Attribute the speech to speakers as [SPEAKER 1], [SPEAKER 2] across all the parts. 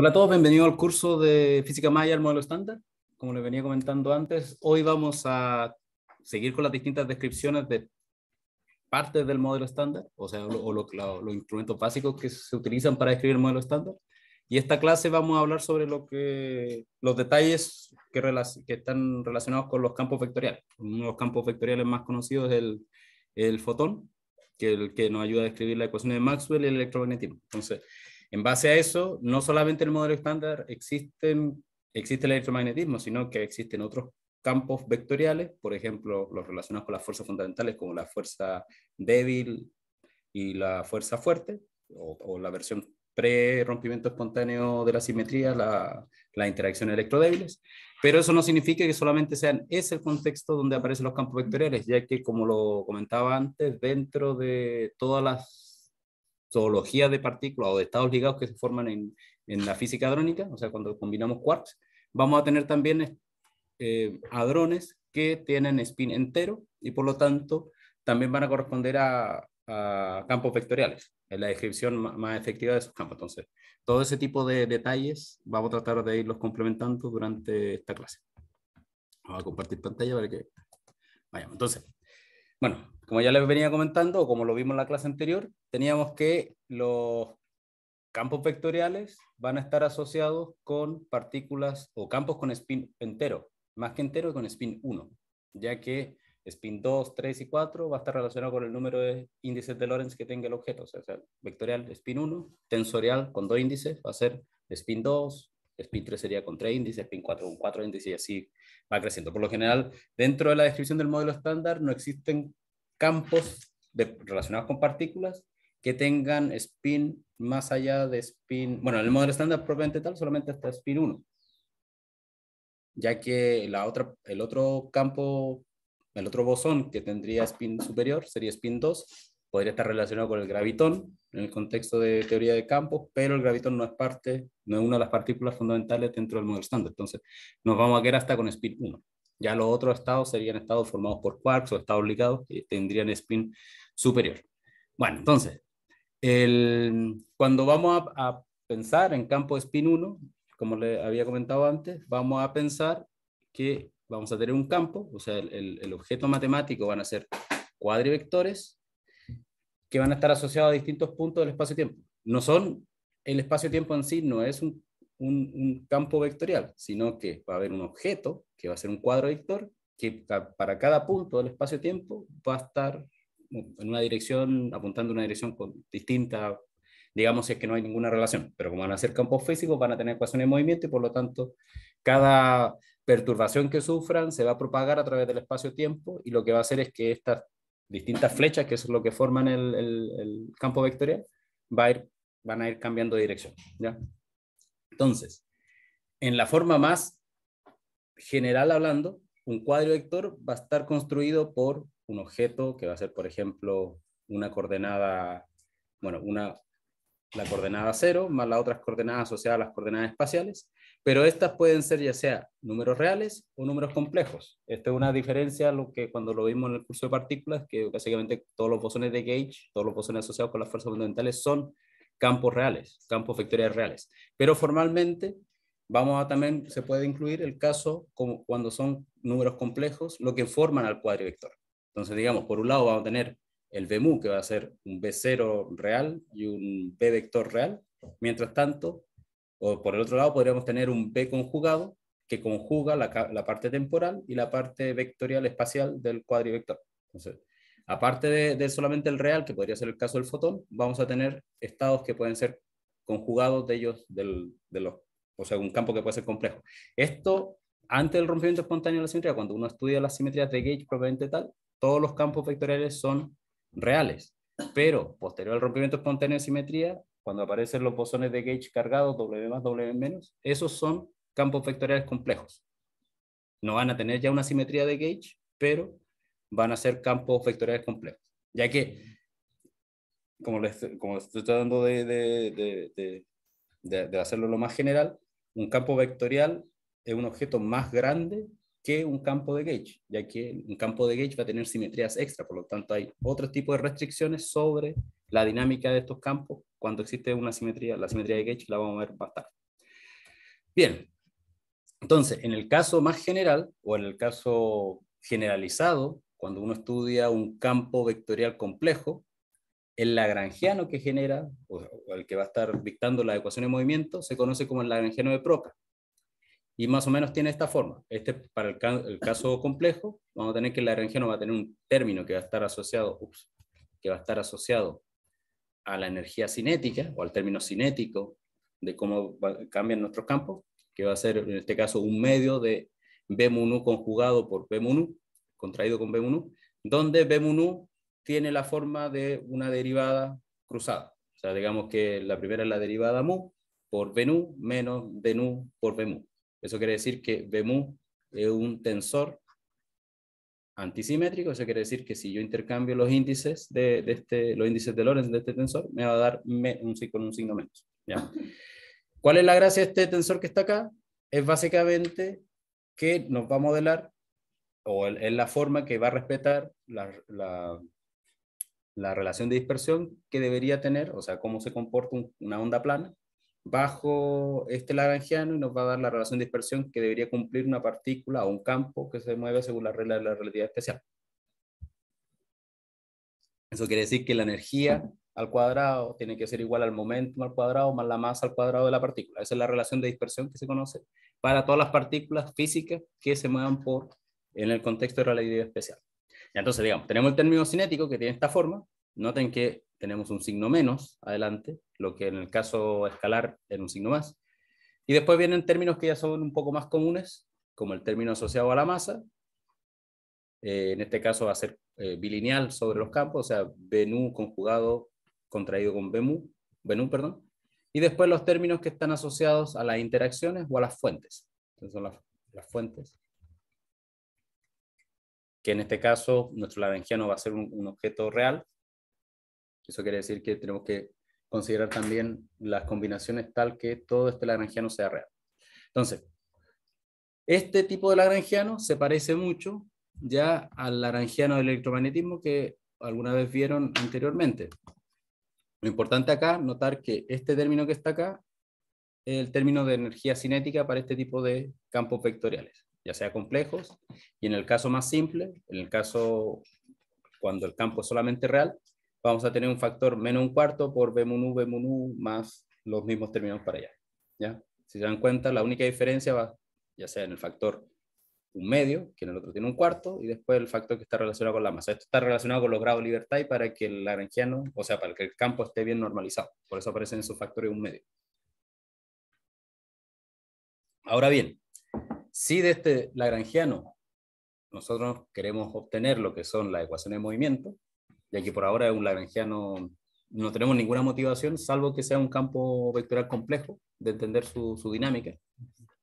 [SPEAKER 1] Hola a todos, bienvenidos al curso de Física Maya, el modelo estándar. Como les venía comentando antes, hoy vamos a seguir con las distintas descripciones de partes del modelo estándar, o sea, los instrumentos básicos que se utilizan para describir el modelo estándar. Y esta clase vamos a hablar sobre lo que, los detalles que, que están relacionados con los campos vectoriales. Uno de los campos vectoriales más conocidos es el, fotón, que, el, que nos ayuda a describir la ecuación de Maxwell y el electromagnetismo. Entonces, en base a eso, no solamente el modelo estándar existen, existe el electromagnetismo, sino que existen otros campos vectoriales, por ejemplo, los relacionados con las fuerzas fundamentales como la fuerza débil y la fuerza fuerte, o, la versión pre-rompimiento espontáneo de la simetría, la, la, interacción electrodébiles, pero eso no significa que solamente sean ese el contexto donde aparecen los campos vectoriales, ya que como lo comentaba antes, dentro de todas las zoología de partículas o de estados ligados que se forman en, en la física hadrónica, o sea, cuando combinamos quarks, vamos a tener también eh, hadrones que tienen spin entero y por lo tanto también van a corresponder a, a campos vectoriales, es la descripción más efectiva de esos campos. Entonces, todo ese tipo de detalles vamos a tratar de irlos complementando durante esta clase. Vamos a compartir pantalla para que vayamos. Entonces, bueno, como ya les venía comentando, o como lo vimos en la clase anterior, teníamos que los campos vectoriales van a estar asociados con partículas o campos con spin entero, más que entero con spin 1, ya que spin 2, 3 y 4 va a estar relacionado con el número de índices de Lorentz que tenga el objeto, o sea, vectorial spin 1, tensorial con dos índices va a ser spin 2, spin 3 sería con 3 índices, spin 4 con 4 índices y así va creciendo. Por lo general, dentro de la descripción del modelo estándar no existen campos de, relacionados con partículas que tengan spin más allá de spin, bueno, en el modelo estándar propiamente tal, solamente hasta spin 1. Ya que la otra, el otro campo, el otro bosón que tendría spin superior sería spin 2 podría estar relacionado con el gravitón en el contexto de teoría de campos, pero el gravitón no es parte, no es una de las partículas fundamentales dentro del modelo estándar. Entonces, nos vamos a quedar hasta con spin 1. Ya los otros estados serían estados formados por quarks o estados ligados que tendrían spin superior. Bueno, entonces, cuando vamos a, pensar en campo de spin 1, como le había comentado antes, vamos a pensar que vamos a tener un campo, o sea, el, el objeto matemático van a ser cuadrivectores que van a estar asociados a distintos puntos del espacio-tiempo. No son, el espacio-tiempo en sí no es un, campo vectorial, sino que va a haber un objeto, que va a ser un cuadro vector, que para cada punto del espacio-tiempo va a estar en una dirección, apuntando una dirección distinta, digamos, si es que no hay ninguna relación. Pero como van a ser campos físicos, van a tener ecuaciones de movimiento y por lo tanto, cada perturbación que sufran se va a propagar a través del espacio-tiempo y lo que va a hacer es que estas distintas flechas, que es lo que forman el, campo vectorial, va a ir, van a ir cambiando de dirección. ¿ya? Entonces, en la forma más general hablando, un cuadro vector va a estar construido por un objeto que va a ser, por ejemplo, una coordenada, bueno, una, la coordenada cero más las otras coordenadas asociadas a las coordenadas espaciales, pero estas pueden ser ya sea números reales o números complejos. Esta es una diferencia lo que cuando lo vimos en el curso de partículas, que básicamente todos los bosones de Gauge, todos los bosones asociados con las fuerzas fundamentales son campos reales, campos vectoriales reales. Pero formalmente vamos a también, se puede incluir el caso como cuando son números complejos, lo que forman al cuadrivector. Entonces, digamos, por un lado vamos a tener el vmu que va a ser un B0 real y un B vector real. Mientras tanto, o por el otro lado, podríamos tener un B conjugado que conjuga la, parte temporal y la parte vectorial espacial del cuadrivector. Entonces, aparte de, solamente el real, que podría ser el caso del fotón, vamos a tener estados que pueden ser conjugados de ellos, del, de los, o sea, un campo que puede ser complejo. Esto, antes del rompimiento espontáneo de la simetría, cuando uno estudia las simetrías de Gauge propiamente tal, todos los campos vectoriales son reales, pero posterior al rompimiento espontáneo de simetría, cuando aparecen los bosones de gauge cargados, W más, W menos, esos son campos vectoriales complejos. No van a tener ya una simetría de gauge, pero van a ser campos vectoriales complejos. Ya que, como, les, como estoy tratando de, de, de, de hacerlo lo más general, un campo vectorial es un objeto más grande que un campo de gauge, ya que un campo de gauge va a tener simetrías extra, por lo tanto hay otro tipo de restricciones sobre la dinámica de estos campos cuando existe una simetría, la simetría de gauge la vamos a ver bastante. Bien, entonces, en el caso más general o en el caso generalizado, cuando uno estudia un campo vectorial complejo, el lagrangiano que genera, o el que va a estar dictando las ecuaciones de movimiento, se conoce como el lagrangiano de Proca y más o menos tiene esta forma. Este, para el, caso complejo, vamos a tener que la no va a tener un término que va a estar asociado, que va a estar asociado a la energía cinética o al término cinético de cómo cambian nuestros campos, que va a ser en este caso un medio de B mu conjugado por B mu contraído con B mu donde B mu tiene la forma de una derivada cruzada. O sea, digamos que la primera es la derivada mu por B menos de por B mu eso quiere decir que BMU es un tensor antisimétrico, eso quiere decir que si yo intercambio los índices de, este, los índices de Lorentz de este tensor, me va a dar un, con un signo menos. ¿Cuál es la gracia de este tensor que está acá? Es básicamente que nos va a modelar, o es la forma que va a respetar la, relación de dispersión que debería tener, o sea, cómo se comporta una onda plana, bajo este lagrangiano y nos va a dar la relación de dispersión que debería cumplir una partícula o un campo que se mueve según la regla de la relatividad especial. Eso quiere decir que la energía al cuadrado tiene que ser igual al momento al cuadrado más la masa al cuadrado de la partícula. Esa es la relación de dispersión que se conoce para todas las partículas físicas que se muevan por, en el contexto de la relatividad especial. Y entonces, digamos, tenemos el término cinético que tiene esta forma. Noten que tenemos un signo menos adelante, lo que en el caso escalar era un signo más. Y después vienen términos que ya son un poco más comunes, como el término asociado a la masa. Eh, en este caso va a ser eh, bilineal sobre los campos, o sea, BNU conjugado contraído con BNU, perdón. Y después los términos que están asociados a las interacciones o a las fuentes. Entonces son las, fuentes que en este caso nuestro laranjiano va a ser un, objeto real eso quiere decir que tenemos que considerar también las combinaciones tal que todo este lagrangiano sea real. Entonces, este tipo de lagrangiano se parece mucho ya al lagrangiano del electromagnetismo que alguna vez vieron anteriormente. Lo importante acá, notar que este término que está acá es el término de energía cinética para este tipo de campos vectoriales, ya sea complejos, y en el caso más simple, en el caso cuando el campo es solamente real, vamos a tener un factor menos un cuarto por B mu B mu más los mismos términos para allá. ¿ya? Si se dan cuenta, la única diferencia va ya sea en el factor un medio, que en el otro tiene un cuarto, y después el factor que está relacionado con la masa. Esto está relacionado con los grados de libertad y para que el lagrangiano, o sea, para que el campo esté bien normalizado. Por eso aparecen esos factores un medio. Ahora bien, si de este lagrangiano nosotros queremos obtener lo que son las ecuaciones de movimiento, ya que por ahora un lagrangiano no tenemos ninguna motivación, salvo que sea un campo vectorial complejo, de entender su, dinámica.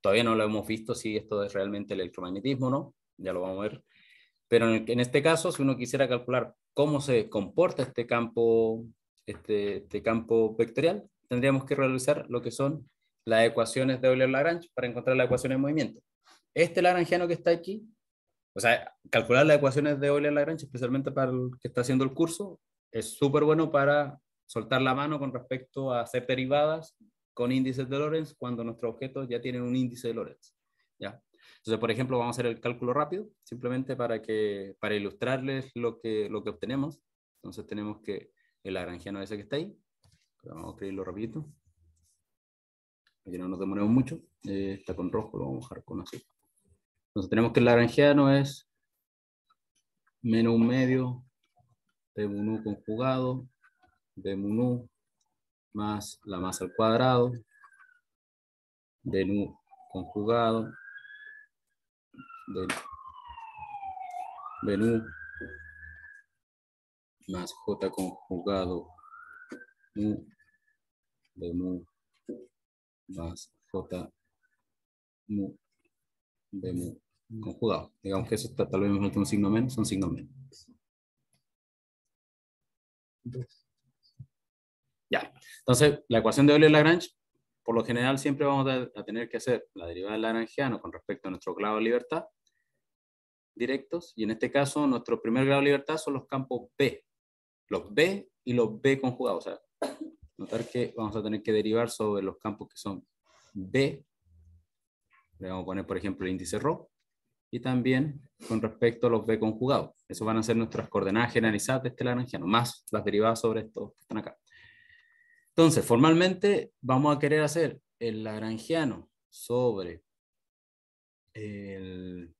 [SPEAKER 1] Todavía no lo hemos visto si esto es realmente el electromagnetismo o no, ya lo vamos a ver. Pero en, este caso, si uno quisiera calcular cómo se comporta este campo, este, este, campo vectorial, tendríamos que realizar lo que son las ecuaciones de Euler-Lagrange para encontrar la ecuación en movimiento. Este lagrangiano que está aquí o sea, calcular las ecuaciones de Euler-Lagrange, especialmente para el que está haciendo el curso, es súper bueno para soltar la mano con respecto a hacer derivadas con índices de Lorentz cuando nuestros objetos ya tienen un índice de Lorentz. ¿ya? Entonces, por ejemplo, vamos a hacer el cálculo rápido, simplemente para, que, para ilustrarles lo que, lo que obtenemos. Entonces tenemos que el lagrangiano ese que está ahí, vamos a escribirlo rapidito, Aquí no nos demoremos mucho, eh, está con rojo, lo vamos a dejar con azul. Entonces tenemos que el laranjeano es menos un medio de mu conjugado de mu más la masa al cuadrado de nu conjugado
[SPEAKER 2] de, de nu más j conjugado mu de mu más j mu de mu conjugado. Digamos que eso está tal vez en un signo menos, son signos menos.
[SPEAKER 1] Ya, entonces la ecuación de Euler-Lagrange, por lo general siempre vamos a tener que hacer la derivada del lagrangiano con respecto a nuestro grado de libertad directos, y en este caso nuestro primer grado de libertad son los campos B, los B y los B conjugados, o sea, notar que vamos a tener que derivar sobre los campos que son B, le vamos a poner por ejemplo el índice Rho, y también con respecto a los B conjugados. Esos van a ser nuestras coordenadas generalizadas de este Lagrangiano, más las derivadas sobre estos que están acá. Entonces, formalmente vamos a querer hacer el Lagrangiano sobre el...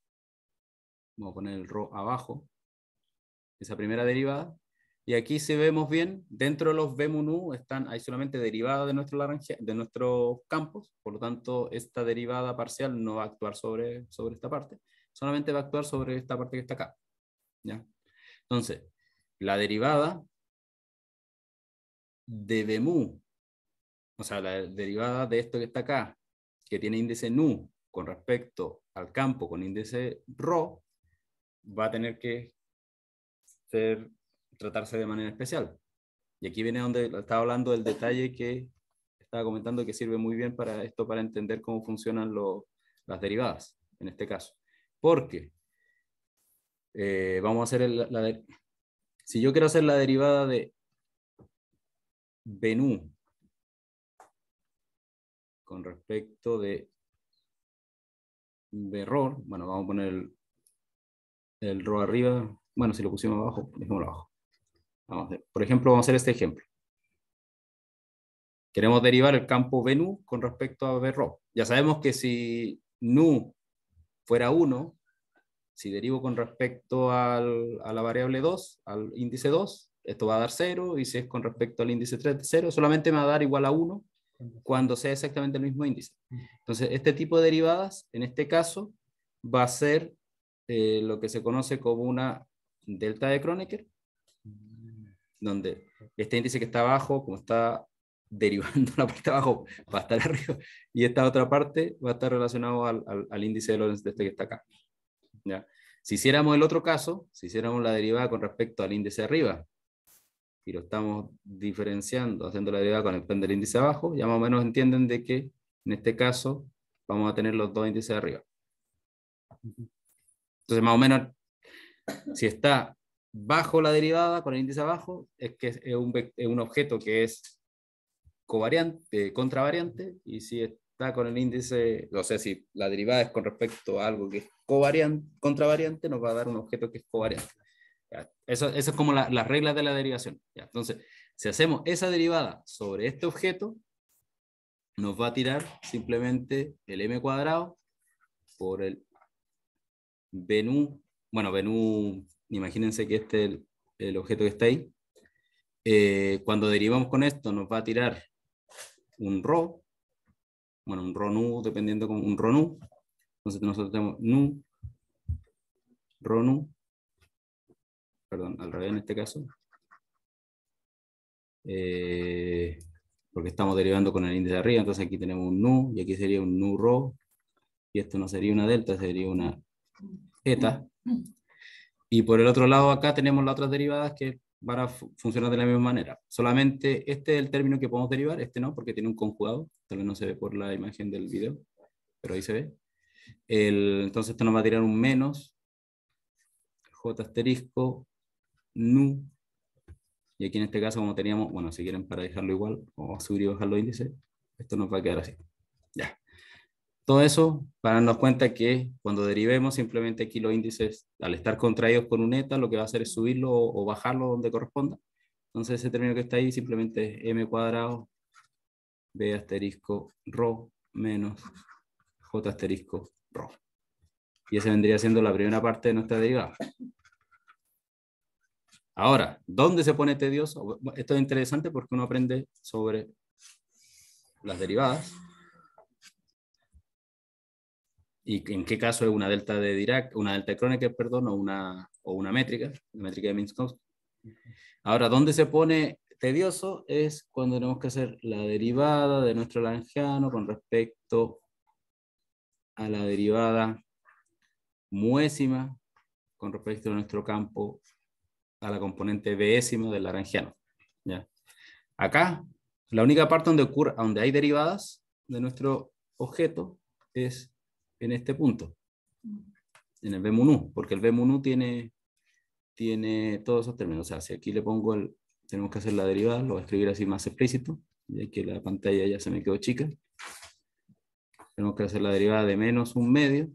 [SPEAKER 1] Vamos a poner el ρ abajo, esa primera derivada. Y aquí si vemos bien, dentro de los B mu están, hay solamente derivadas de, nuestro de nuestros campos, por lo tanto esta derivada parcial no va a actuar sobre, sobre esta parte solamente va a actuar sobre esta parte que está acá. Entonces, la derivada de BEMU, o sea, la derivada de esto que está acá, que tiene índice nu con respecto al campo con índice rho, va a tener que ser, tratarse de manera especial. Y aquí viene donde estaba hablando del detalle que estaba comentando que sirve muy bien para esto, para entender cómo funcionan las derivadas, en este caso. Porque eh, vamos a hacer la, si yo quiero hacer la derivada de Venú con respecto de, BRO. error, bueno, vamos a poner el, el arriba, bueno, si lo pusimos abajo, dejémoslo abajo. por ejemplo, vamos a hacer este ejemplo. Queremos derivar el campo Venú con respecto a BRO. Ya sabemos que si Nu fuera 1, si derivo con respecto al, a la variable 2, al índice 2, esto va a dar 0, y si es con respecto al índice 3, 0, solamente me va a dar igual a 1 cuando sea exactamente el mismo índice. Entonces, este tipo de derivadas, en este caso, va a ser eh, lo que se conoce como una delta de Kronecker, mm. donde este índice que está abajo, como está derivando la parte de abajo, va a estar arriba, y esta otra parte va a estar relacionado al, índice de Lorentz de este que está acá. Si hiciéramos el otro caso, si hiciéramos la derivada con respecto al índice arriba, y lo estamos diferenciando, haciendo la derivada con el plan del índice abajo, ya más o menos entienden de que en este caso vamos a tener los dos índices de arriba.
[SPEAKER 2] Entonces,
[SPEAKER 1] más o menos, si está bajo la derivada, con el índice abajo, es que es un, objeto que es covariante, contravariante, y si está con el índice, o sea, si la derivada es con respecto a algo que es covariante, contravariante nos va a dar un objeto que es covariante. Eso, es como las reglas de la derivación. Entonces, si hacemos esa derivada sobre este objeto, nos va a tirar simplemente el m cuadrado por el venú. Bueno, venú, imagínense que este es el, objeto que está ahí. Eh, cuando derivamos con esto, nos va a tirar un rho bueno, un rho nu, dependiendo con un rho nu, entonces nosotros tenemos nu, nu, perdón, al revés en este caso, eh, porque estamos derivando con el índice de arriba, entonces aquí tenemos un nu, y aquí sería un nu rho, y esto no sería una delta, sería una eta. Y por el otro lado acá tenemos las otras derivadas que van a funcionar de la misma manera. Solamente este es el término que podemos derivar, este no, porque tiene un conjugado, tal vez no se ve por la imagen del video, pero ahí se ve entonces esto nos va a tirar un menos, J asterisco, nu, y aquí en este caso como teníamos, bueno, si quieren para dejarlo igual, o subir y bajar los índices, esto nos va a quedar así. Ya. Todo eso para darnos cuenta que cuando derivemos, simplemente aquí los índices, al estar contraídos por un eta, lo que va a hacer es subirlo o bajarlo donde corresponda. Entonces ese término que está ahí simplemente es m cuadrado, b asterisco, rho menos j asterisco, y esa vendría siendo la primera parte de nuestra derivada. Ahora, ¿dónde se pone tedioso? Este Esto es interesante porque uno aprende sobre las derivadas. ¿Y en qué caso es una delta de Dirac, una delta de Kronecker, perdón, o una, o una métrica, la métrica de Minkowski? Ahora, ¿dónde se pone tedioso? Es cuando tenemos que hacer la derivada de nuestro Langeano con respecto a la derivada muésima con respecto a nuestro campo a la componente bésima del laranjiano. ¿ya? Acá, la única parte donde, ocurre, donde hay derivadas de nuestro objeto es en este punto, en el B porque el B tiene, tiene todos esos términos. O sea, si aquí le pongo el, tenemos que hacer la derivada, lo voy a escribir así más explícito, ya que la pantalla ya se me quedó chica tenemos que hacer la derivada de menos un medio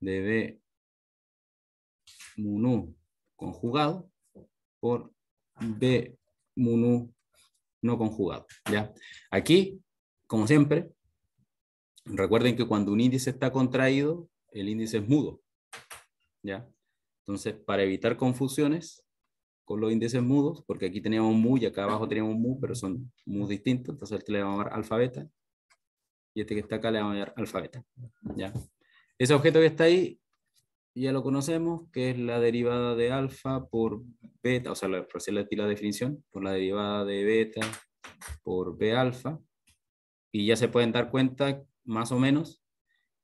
[SPEAKER 1] de B mu conjugado por B mu no conjugado. ¿ya? Aquí, como siempre, recuerden que cuando un índice está contraído, el índice es mudo. ¿ya? Entonces, para evitar confusiones con los índices mudos, porque aquí teníamos mu y acá abajo teníamos mu, pero son mu distintos, entonces le vamos a llamar alfabeta, y este que está acá le vamos a llamar alfabeta. ¿ya? Ese objeto que está ahí ya lo conocemos, que es la derivada de alfa por beta, o sea, la, por la, definición, por la derivada de beta por b alfa, y ya se pueden dar cuenta, más o menos,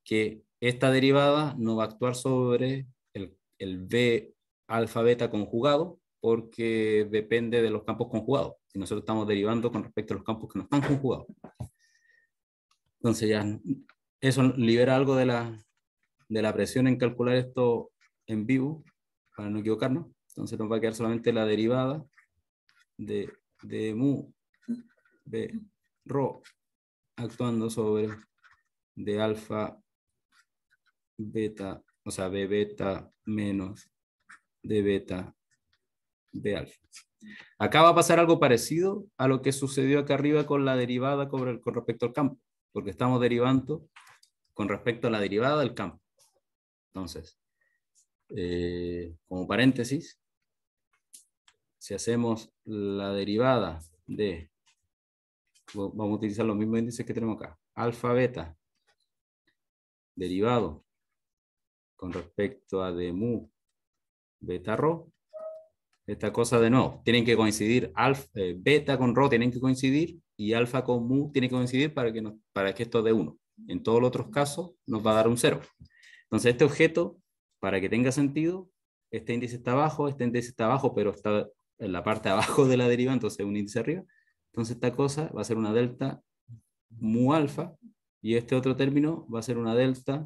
[SPEAKER 1] que esta derivada no va a actuar sobre el, el b alfa beta conjugado, porque depende de los campos conjugados. Y nosotros estamos derivando con respecto a los campos que no están conjugados. Entonces ya eso libera algo de la, de la presión en calcular esto en vivo, para no equivocarnos. Entonces nos va a quedar solamente la derivada de, de mu de rho actuando sobre de alfa beta, o sea, b beta menos de beta de alfa. Acá va a pasar algo parecido a lo que sucedió acá arriba con la derivada con respecto al campo porque estamos derivando con respecto a la derivada del campo. Entonces, eh, como paréntesis, si hacemos la derivada de, vamos a utilizar los mismos índices que tenemos acá, alfa, beta, derivado con respecto a de mu, beta, rho, esta cosa de no, tienen que coincidir, alfa, eh, beta con rho tienen que coincidir, y alfa con mu tiene que coincidir para que, para que esto dé 1. En todos los otros casos nos va a dar un 0. Entonces este objeto, para que tenga sentido, este índice está abajo, este índice está abajo, pero está en la parte abajo de la deriva, entonces un índice arriba. Entonces esta cosa va a ser una delta mu alfa y este otro término va a ser una delta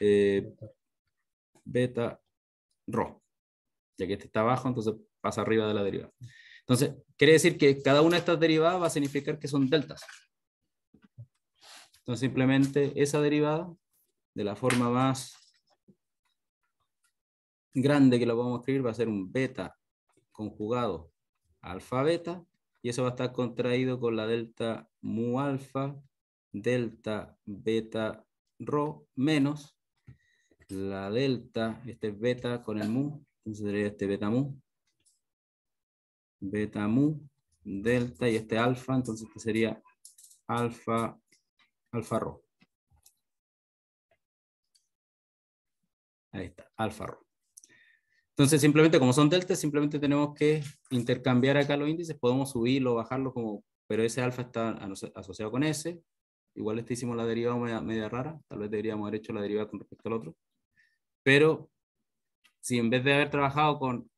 [SPEAKER 1] eh, beta rho. Ya que este está abajo, entonces pasa arriba de la deriva. Entonces, quiere decir que cada una de estas derivadas va a significar que son deltas. Entonces, simplemente esa derivada, de la forma más grande que la podemos escribir, va a ser un beta conjugado alfa beta, y eso va a estar contraído con la delta mu alfa, delta beta rho menos la delta, este es beta con el mu, entonces sería este beta mu, beta mu, delta y este alfa, entonces este sería
[SPEAKER 2] alfa, alfa rho.
[SPEAKER 1] Ahí está, alfa rho. Entonces simplemente como son deltas, simplemente tenemos que intercambiar acá los índices, podemos subirlo, bajarlo, como, pero ese alfa está asociado con ese. Igual este hicimos la derivada media, rara, tal vez deberíamos haber hecho la derivada con respecto al otro. Pero si en vez de haber trabajado con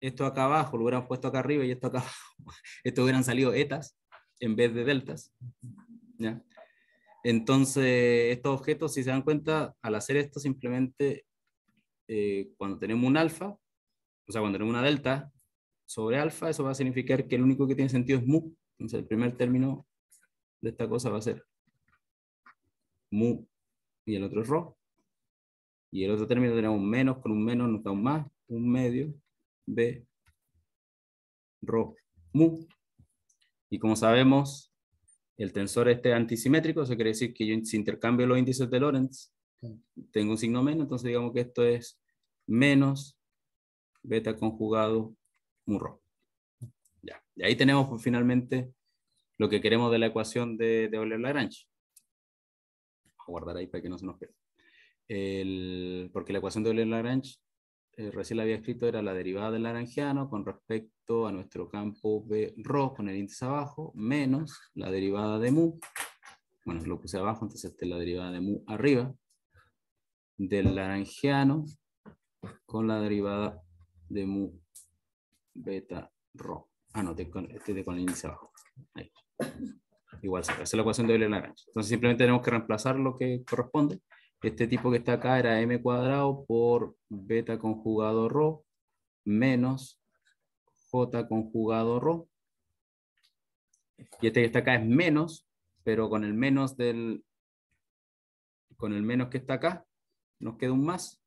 [SPEAKER 1] esto acá abajo lo hubieran puesto acá arriba y esto acá abajo, esto hubieran salido etas en vez de deltas. ¿ya? Entonces, estos objetos, si se dan cuenta, al hacer esto simplemente, eh, cuando tenemos un alfa, o sea, cuando tenemos una delta sobre alfa, eso va a significar que el único que tiene sentido es mu. Entonces, el primer término de esta cosa va a ser mu y el otro es rho. Y el otro término tenemos menos con un menos, nos da un más, un medio, B, Rho, Mu. Y como sabemos, el tensor este antisimétrico, eso quiere decir que yo si intercambio los índices de Lorentz, tengo un signo menos, entonces digamos que esto es menos beta conjugado mu rho. Ya. Y ahí tenemos pues, finalmente lo que queremos de la ecuación de, de Euler-Lagrange. Vamos a guardar ahí para que no se nos quede porque la ecuación de Euler-Lagrange eh, recién la había escrito era la derivada del laranjiano con respecto a nuestro campo B rojo, con el índice abajo, menos la derivada de mu, bueno, lo puse abajo, entonces esta es la derivada de mu arriba, del laranjiano con la derivada de mu beta rho. Ah, no, este es con el índice abajo. Ahí. Igual, esa es la ecuación de Euler-Lagrange. Entonces simplemente tenemos que reemplazar lo que corresponde. Este tipo que está acá era m cuadrado por beta conjugado rho menos j conjugado rho. Y este que está acá es menos, pero con el menos del con el menos que está acá, nos queda un más.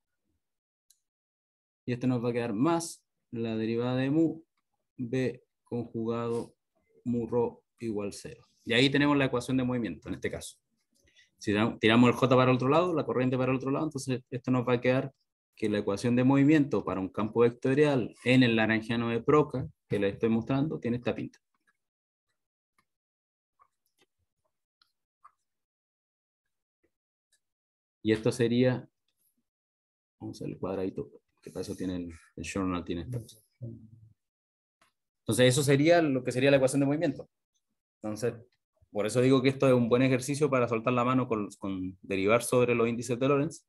[SPEAKER 1] Y este nos va a quedar más la derivada de mu, b conjugado mu rho igual 0. Y ahí tenemos la ecuación de movimiento en este caso. Si tiramos el J para el otro lado, la corriente para el otro lado, entonces esto nos va a quedar que la ecuación de movimiento para un campo vectorial en el laranjiano de Proca, que les estoy mostrando, tiene esta pinta.
[SPEAKER 2] Y esto sería,
[SPEAKER 1] vamos a ver el cuadradito, que para eso tiene el, el journal, tiene esta Entonces eso sería lo que sería la ecuación de movimiento. Entonces, por eso digo que esto es un buen ejercicio para soltar la mano con, derivar sobre los índices de Lorentz.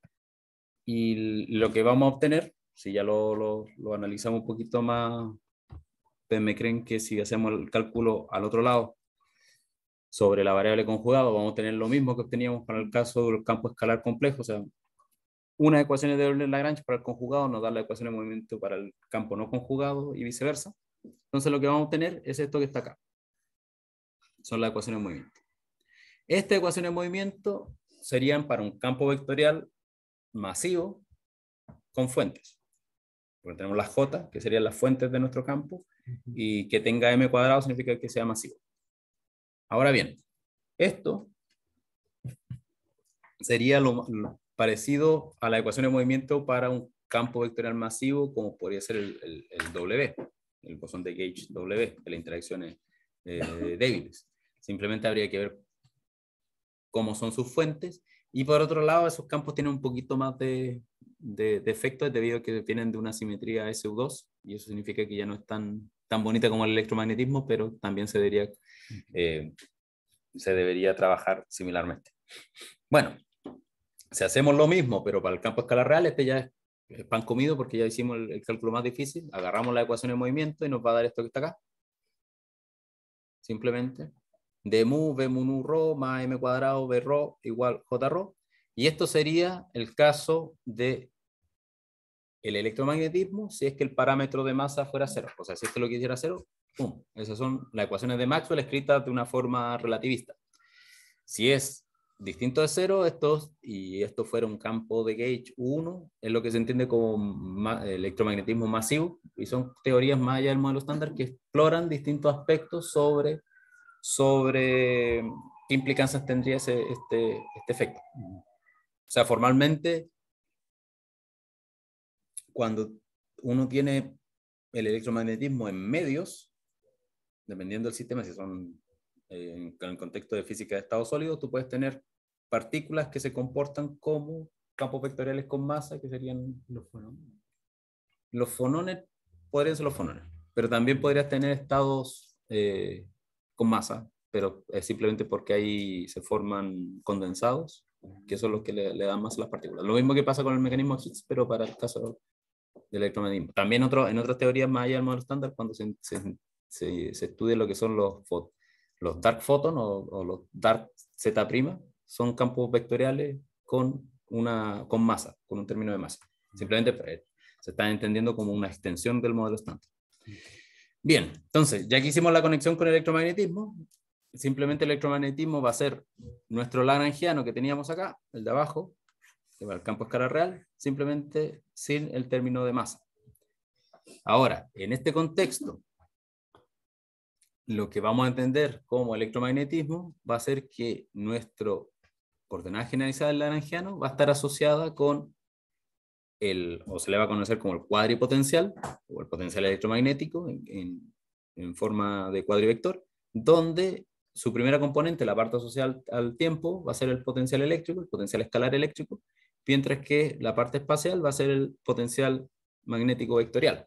[SPEAKER 1] Y lo que vamos a obtener, si ya lo, lo, analizamos un poquito más, me creen que si hacemos el cálculo al otro lado, sobre la variable conjugada, vamos a tener lo mismo que obteníamos para el caso del campo escalar complejo. O sea, una ecuación de Lagrange para el conjugado nos da la ecuación de movimiento para el campo no conjugado y viceversa. Entonces lo que vamos a obtener es esto que está acá. Son las ecuaciones de movimiento. Estas ecuaciones de movimiento serían para un campo vectorial masivo con fuentes. Porque tenemos las J, que serían las fuentes de nuestro campo, y que tenga M cuadrado significa que sea masivo. Ahora bien, esto sería lo, parecido a la ecuación de movimiento para un campo vectorial masivo, como podría ser el, W, el bosón de Gauge W, de las interacciones eh, débiles. Simplemente habría que ver cómo son sus fuentes. Y por otro lado, esos campos tienen un poquito más de, de, efectos debido a que tienen de una simetría SU2 y eso significa que ya no es tan, bonita como el electromagnetismo, pero también se debería, eh, se debería trabajar similarmente. Bueno, si hacemos lo mismo, pero para el campo a escala real, este ya es pan comido porque ya hicimos el, cálculo más difícil, agarramos la ecuación de movimiento y nos va a dar esto que está acá. Simplemente de mu, b mu rho más m cuadrado, b rho igual j rho. Y esto sería el caso de el electromagnetismo si es que el parámetro de masa fuera cero. O sea, si esto lo quisiera cero, ¡pum! Esas son las ecuaciones de Maxwell escritas de una forma relativista. Si es distinto de cero, estos y esto fuera un campo de gauge 1, es lo que se entiende como electromagnetismo masivo, y son teorías más allá del modelo estándar que exploran distintos aspectos sobre sobre qué implicancias tendría este, este efecto. O sea, formalmente, cuando uno tiene el electromagnetismo en medios, dependiendo del sistema, si son eh, en el contexto de física de estado sólido, tú puedes tener partículas que se comportan como campos vectoriales con masa, que serían los fonones. Los fonones podrían ser los fonones, pero también podrías tener estados eh, con masa, pero es simplemente porque ahí se forman condensados, que eso es lo que le, dan da más a las partículas. Lo mismo que pasa con el mecanismo pero para el caso del electromagnetismo. También otro, en otras teorías más allá del modelo estándar, cuando se, se, estudia lo que son los, los dark photons o, los dark z', son campos vectoriales con, una, con masa, con un término de masa. Simplemente pues, se están entendiendo como una extensión del modelo estándar. Bien, entonces, ya que hicimos la conexión con el electromagnetismo, simplemente el electromagnetismo va a ser nuestro lagrangiano que teníamos acá, el de abajo, que va al campo escalar escala real, simplemente sin el término de masa. Ahora, en este contexto, lo que vamos a entender como electromagnetismo va a ser que nuestro coordenada generalizada del lagrangiano va a estar asociada con el, o se le va a conocer como el cuadripotencial, o el potencial electromagnético en, forma de cuadrivector, donde su primera componente, la parte asociada al tiempo, va a ser el potencial eléctrico, el potencial escalar eléctrico, mientras que la parte espacial va a ser el potencial magnético vectorial,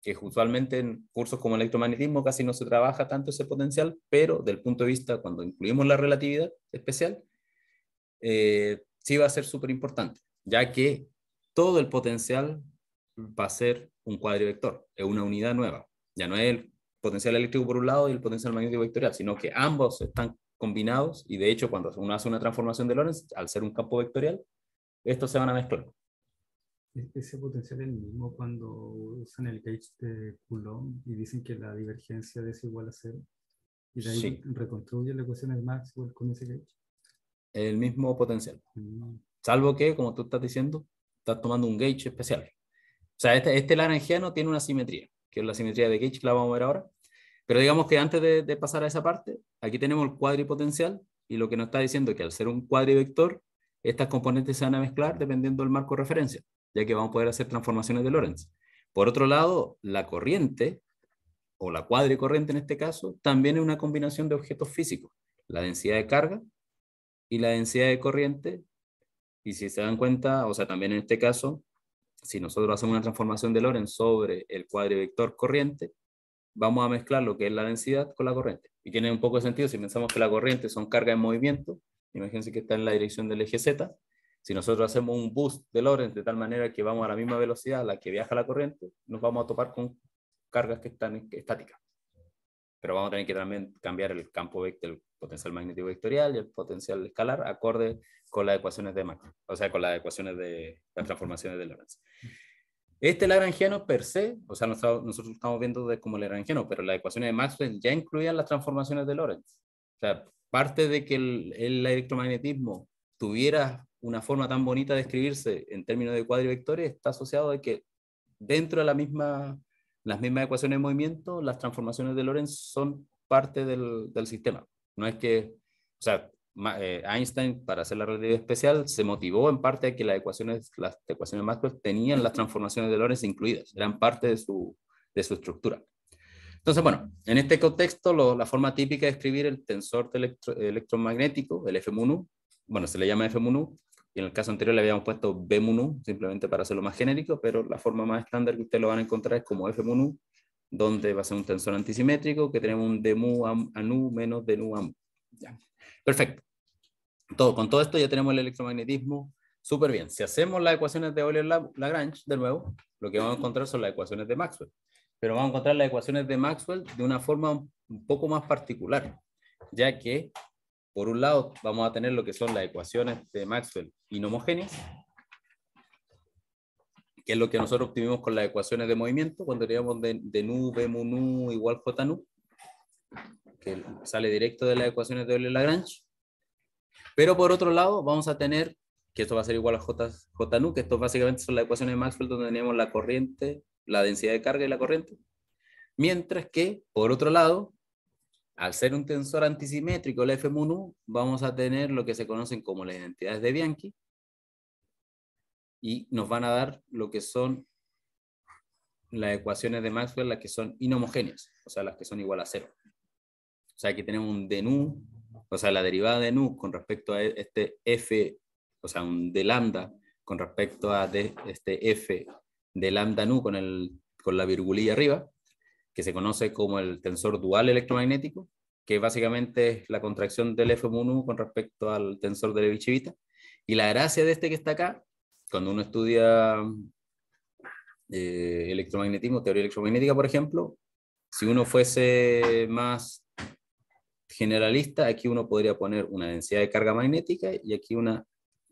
[SPEAKER 1] que usualmente en cursos como electromagnetismo casi no se trabaja tanto ese potencial, pero del punto de vista cuando incluimos la relatividad especial, eh, sí va a ser súper importante, ya que todo el potencial va a ser un cuadrivector, es una unidad nueva. Ya no es el potencial eléctrico por un lado y el potencial magnético vectorial, sino que ambos están combinados y de hecho cuando uno hace una transformación de Lorentz, al ser un campo vectorial, estos se van a mezclar. Ese potencial es el mismo cuando usan el gauge de Coulomb y dicen que la divergencia es igual a cero. Y de ahí reconstruyen la ecuación de Maxwell con ese gauge. El mismo potencial. Mm. Salvo que, como tú estás diciendo, está tomando un gauge especial. O sea, este, este tiene una simetría, que es la simetría de gauge, la vamos a ver ahora. Pero digamos que antes de, pasar a esa parte, aquí tenemos el cuadripotencial y lo que nos está diciendo es que al ser un cuadrivector, estas componentes se van a mezclar dependiendo del marco de referencia, ya que vamos a poder hacer transformaciones de Lorentz. Por otro lado, la corriente, o la cuadricorriente en este caso, también es una combinación de objetos físicos, la densidad de carga y la densidad de corriente y si se dan cuenta, o sea, también en este caso, si nosotros hacemos una transformación de Lorentz sobre el cuadrivector corriente, vamos a mezclar lo que es la densidad con la corriente. Y tiene un poco de sentido si pensamos que la corriente son cargas en movimiento, imagínense que está en la dirección del eje Z, si nosotros hacemos un boost de Lorentz de tal manera que vamos a la misma velocidad a la que viaja la corriente, nos vamos a topar con cargas que están estáticas. Pero vamos a tener que también cambiar el campo vector, el potencial magnético vectorial y el potencial escalar acorde con las ecuaciones de Maxwell, o sea, con las ecuaciones de las transformaciones de Lorentz. Este lagrangiano per se, o sea, nosotros, nosotros estamos viendo de como lagrangiano, pero las ecuaciones de Maxwell ya incluían las transformaciones de Lorentz. O sea, parte de que el, electromagnetismo tuviera una forma tan bonita de escribirse en términos de cuadrivectores está asociado a que dentro de la misma, las mismas ecuaciones de movimiento, las transformaciones de Lorentz son parte del, del sistema. No es que, o sea, eh, Einstein, para hacer la relatividad especial, se motivó en parte a que las ecuaciones, las ecuaciones Maxwell tenían las transformaciones de Lorentz incluidas, eran parte de su, de su estructura. Entonces, bueno, en este contexto, la forma típica de escribir el tensor electromagnético, el f bueno, se le llama f y en el caso anterior le habíamos puesto b simplemente para hacerlo más genérico, pero la forma más estándar que ustedes lo van a encontrar es como f donde va a ser un tensor antisimétrico que tenemos un DMU mu a, nu menos d a Perfecto. Todo, con todo esto ya tenemos el electromagnetismo súper bien. Si hacemos las ecuaciones de Euler-Lagrange, de nuevo, lo que vamos a encontrar son las ecuaciones de Maxwell. Pero vamos a encontrar las ecuaciones de Maxwell de una forma un poco más particular, ya que, por un lado, vamos a tener lo que son las ecuaciones de Maxwell inhomogéneas, que es lo que nosotros obtuvimos con las ecuaciones de movimiento, cuando teníamos de, de nu, v mu, nu igual j nu que sale directo de las ecuaciones de Euler-Lagrange. Pero por otro lado, vamos a tener, que esto va a ser igual a J, nu, que esto básicamente son las ecuaciones de Maxwell donde teníamos la corriente, la densidad de carga y la corriente. Mientras que, por otro lado, al ser un tensor antisimétrico, el F nu, vamos a tener lo que se conocen como las identidades de Bianchi. Y nos van a dar lo que son las ecuaciones de Maxwell, las que son inhomogéneas, o sea, las que son igual a cero. O sea, aquí tenemos un de nu, o sea, la derivada de nu con respecto a e, este f, o sea, un de lambda con respecto a este f de lambda nu con, el, con la virgulilla arriba, que se conoce como el tensor dual electromagnético, que básicamente es la contracción del f nu con respecto al tensor de levi Y la gracia de este que está acá, cuando uno estudia eh, electromagnetismo, teoría electromagnética, por ejemplo, si uno fuese más generalista, aquí uno podría poner una densidad de carga magnética y aquí una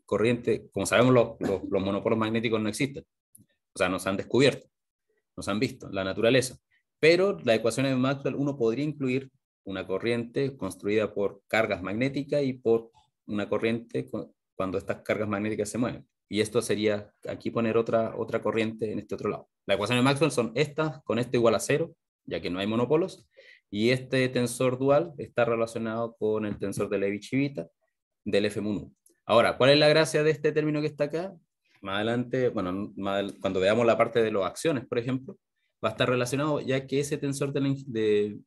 [SPEAKER 1] corriente, como sabemos los, monopolos magnéticos no existen, o sea, nos han descubierto, nos han visto, la naturaleza, pero la ecuación de Maxwell uno podría incluir una corriente construida por cargas magnéticas y por una corriente cuando estas cargas magnéticas se mueven. Y esto sería aquí poner otra, otra corriente en este otro lado. La ecuación de Maxwell son estas, con esto igual a cero, ya que no hay monopolos, y este tensor dual está relacionado con el tensor de Levi-Civita del FMU. Ahora, ¿cuál es la gracia de este término que está acá? Más adelante, bueno, cuando veamos la parte de las acciones, por ejemplo, va a estar relacionado ya que ese tensor del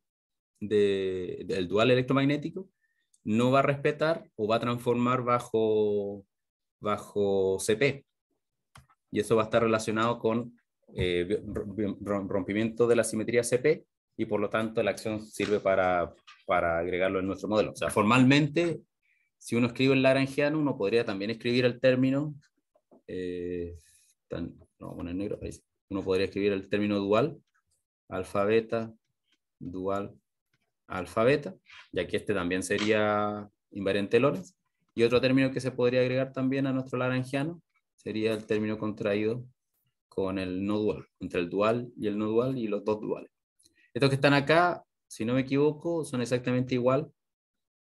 [SPEAKER 1] dual electromagnético no va a respetar o va a transformar bajo, bajo CP. Y eso va a estar relacionado con eh, rompimiento de la simetría CP y por lo tanto la acción sirve para, agregarlo en nuestro modelo. O sea, formalmente, si uno escribe el laranjiano, uno podría también escribir el término, eh, no, negro, uno podría escribir el término dual, alfabeta, dual alfabeta. beta, ya que este también sería invariante Lorenz. Y otro término que se podría agregar también a nuestro laranjiano sería el término contraído con el no dual, entre el dual y el no dual y los dos duales. Estos que están acá, si no me equivoco, son exactamente igual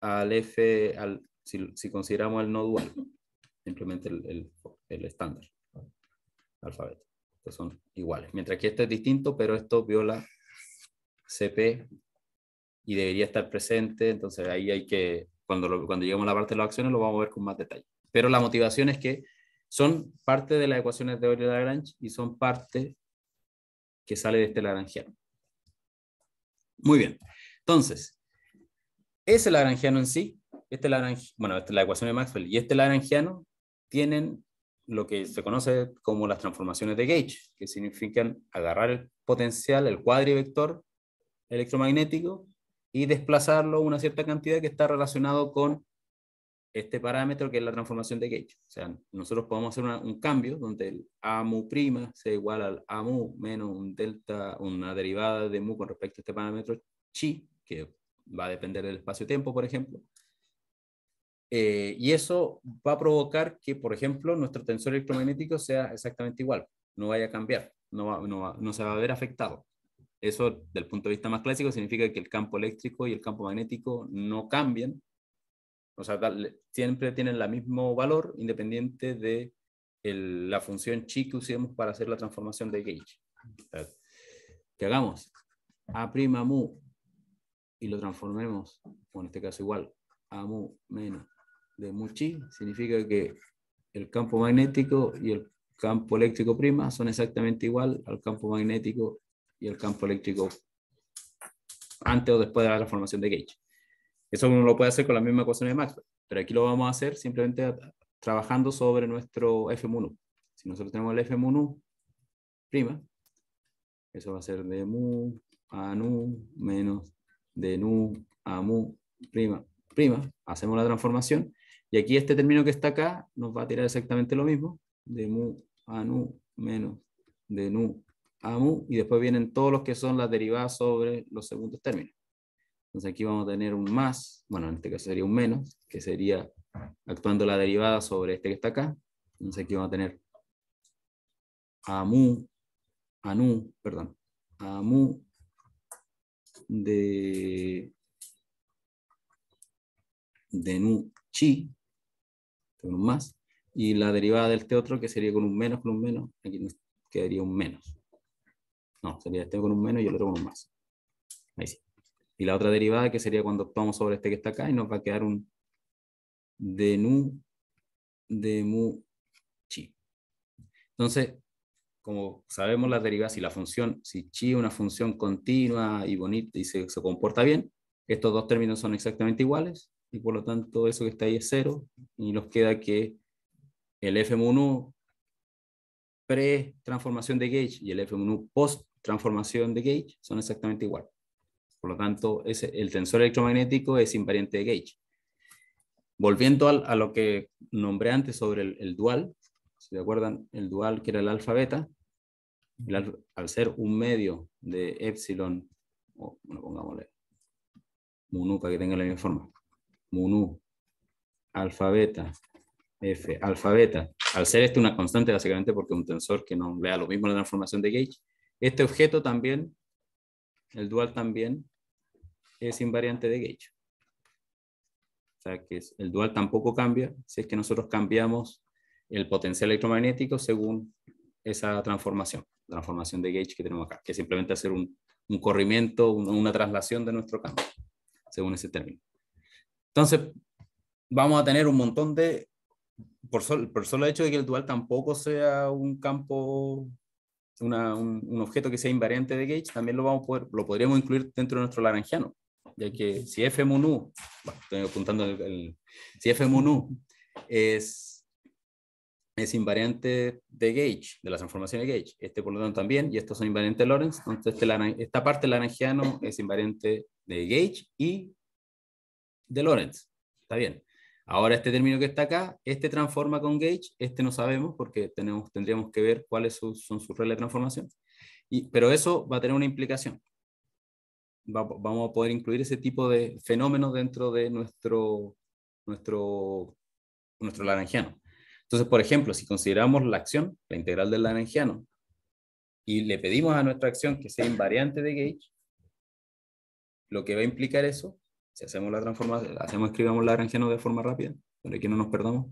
[SPEAKER 1] al F, al, si, consideramos el no dual, simplemente el, estándar alfabeto. Estos son iguales. Mientras que este es distinto, pero esto viola CP y debería estar presente. Entonces ahí hay que, cuando, cuando lleguemos a la parte de las acciones, lo vamos a ver con más detalle. Pero la motivación es que son parte de las ecuaciones de Euler-Lagrange y son parte que sale de este Lagrangiano. Muy bien. Entonces, ese lagrangiano en sí, este bueno, esta es la ecuación de Maxwell y este lagrangiano tienen lo que se conoce como las transformaciones de gauge, que significan agarrar el potencial, el cuadrivector electromagnético y desplazarlo una cierta cantidad que está relacionado con este parámetro que es la transformación de gauge. O sea, nosotros podemos hacer un cambio donde el A mu prima sea igual al A mu menos un delta, una derivada de mu con respecto a este parámetro chi, que va a depender del espacio-tiempo, por ejemplo. Eh, y eso va a provocar que, por ejemplo, nuestro tensor electromagnético sea exactamente igual, no vaya a cambiar, no, no, no se va a ver afectado. Eso, del punto de vista más clásico, significa que el campo eléctrico y el campo magnético no cambian o sea, siempre tienen el mismo valor independiente de la función chi que usemos para hacer la transformación de gauge. que hagamos? A prima mu y lo transformemos, en este caso igual, a mu menos de mu chi, significa que el campo magnético y el campo eléctrico prima son exactamente igual al campo magnético y el campo eléctrico antes o después de la transformación de gauge. Eso uno lo puede hacer con las mismas ecuaciones de Maxwell, pero aquí lo vamos a hacer simplemente trabajando sobre nuestro f mu. Si nosotros tenemos el f mu prima, eso va a ser de mu a nu menos de nu a mu prima, prima. Hacemos la transformación y aquí este término que está acá nos va a tirar exactamente lo mismo, de mu a nu menos de nu a mu, y después vienen todos los que son las derivadas sobre los segundos términos. Entonces aquí vamos a tener un más, bueno, en este caso sería un menos, que sería actuando la derivada sobre este que está acá. Entonces aquí vamos a tener amu, nu, perdón, amu de, de nu chi, con un más, y la derivada del este otro que sería con un menos, con un menos, aquí nos quedaría un menos. No, sería este con un menos y el otro con un más. Ahí sí. Y la otra derivada que sería cuando actuamos sobre este que está acá y nos va a quedar un de nu de mu chi. Entonces, como sabemos las derivadas, si la función, si chi es una función continua y bonita y se, comporta bien, estos dos términos son exactamente iguales y por lo tanto eso que está ahí es cero y nos queda que el F1 pre-transformación de gauge y el F1 post-transformación de gauge son exactamente iguales. Por lo tanto, el tensor electromagnético es invariante de gauge. Volviendo a, lo que nombré antes sobre el, dual, si se acuerdan, el dual que era el alfa beta, al ser un medio de epsilon, o bueno, pongámosle, mu para que tenga la misma forma, mu alfa beta, f alfa beta, al ser esto una constante básicamente porque es un tensor que no vea lo mismo la transformación de gauge, este objeto también, el dual también, es invariante de gauge. O sea, que el dual tampoco cambia si es que nosotros cambiamos el potencial electromagnético según esa transformación, transformación de gauge que tenemos acá, que simplemente hacer un, corrimiento, una traslación de nuestro campo, según ese término. Entonces, vamos a tener un montón de, por, solo por solo hecho de que el dual tampoco sea un campo, un, objeto que sea invariante de gauge, también lo, vamos poder, lo podríamos incluir dentro de nuestro laranjiano ya que si F estoy apuntando el, si es, invariante de gauge, de las transformación de gauge, este por lo tanto también, y estos son invariantes de Lorentz, entonces este, esta parte del laranjiano es invariante de gauge y de Lorentz, está bien. Ahora este término que está acá, este transforma con gauge, este no sabemos porque tenemos, tendríamos que ver cuáles son, son sus reglas de transformación, y, pero eso va a tener una implicación, vamos a poder incluir ese tipo de fenómenos dentro de nuestro, nuestro, nuestro laranjiano. Entonces, por ejemplo, si consideramos la acción, la integral del laranjiano, y le pedimos a nuestra acción que sea invariante de gauge, lo que va a implicar eso, si hacemos la transformación, hacemos, escribamos laranjiano de forma rápida, para que no nos perdamos.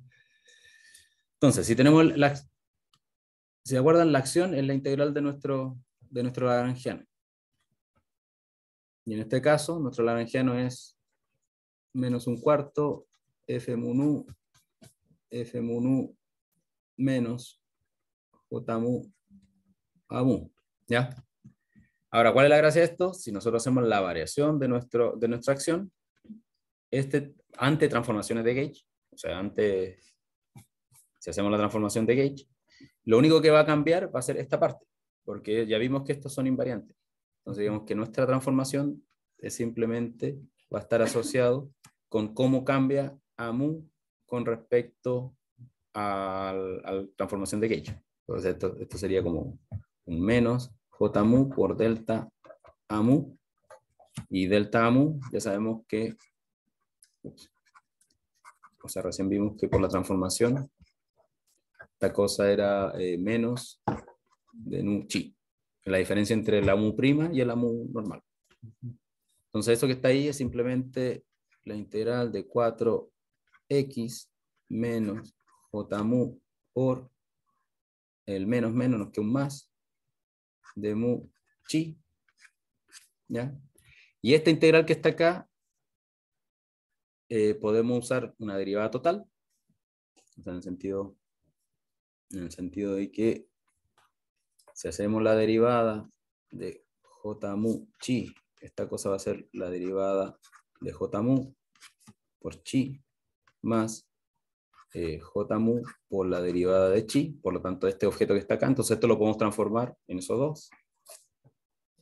[SPEAKER 1] Entonces, si tenemos la, se acuerdan, la acción es la integral de nuestro, de nuestro y en este caso, nuestro Lagrangiano es menos un cuarto F mu F mu menos J mu A mu. ¿Ya? Ahora, ¿cuál es la gracia de esto? Si nosotros hacemos la variación de, nuestro, de nuestra acción, este, ante transformaciones de gauge, o sea, antes, si hacemos la transformación de gauge, lo único que va a cambiar va a ser esta parte, porque ya vimos que estos son invariantes. Entonces digamos que nuestra transformación es simplemente va a estar asociado con cómo cambia AMU con respecto a la transformación de Gage. Entonces esto, sería como un menos JMU por delta AMU. Y delta AMU ya sabemos que, o sea, recién vimos que por la transformación esta cosa era eh, menos de nu chi la diferencia entre la mu prima y la mu normal. Entonces, eso que está ahí es simplemente la integral de 4x menos j mu por el menos menos, nos que un más, de mu chi. ¿Ya? Y esta integral que está acá, eh, podemos usar una derivada total, en el sentido, en el sentido de que si hacemos la derivada de J mu chi, esta cosa va a ser la derivada de J mu por chi más eh, J mu por la derivada de chi. Por lo tanto, este objeto que está acá, entonces esto lo podemos transformar en esos dos.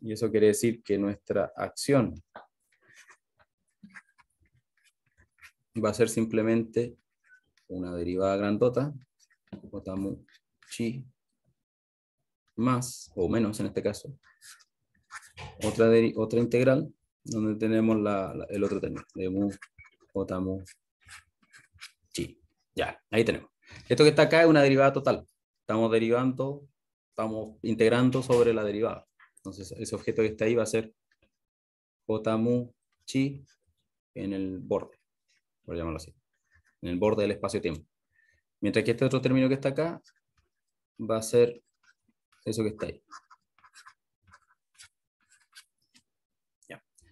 [SPEAKER 1] Y eso quiere decir que nuestra acción va a ser simplemente una derivada grandota, J mu chi más o menos en este caso. Otra, otra integral donde tenemos el otro término de mu j mu
[SPEAKER 2] chi. Ya,
[SPEAKER 1] ahí tenemos. Esto que está acá es una derivada total. Estamos derivando, estamos integrando sobre la derivada. Entonces ese objeto que está ahí va a ser j mu chi en el borde, por llamarlo así, en el borde del espacio-tiempo. Mientras que este otro término que está acá va a ser eso que está ahí.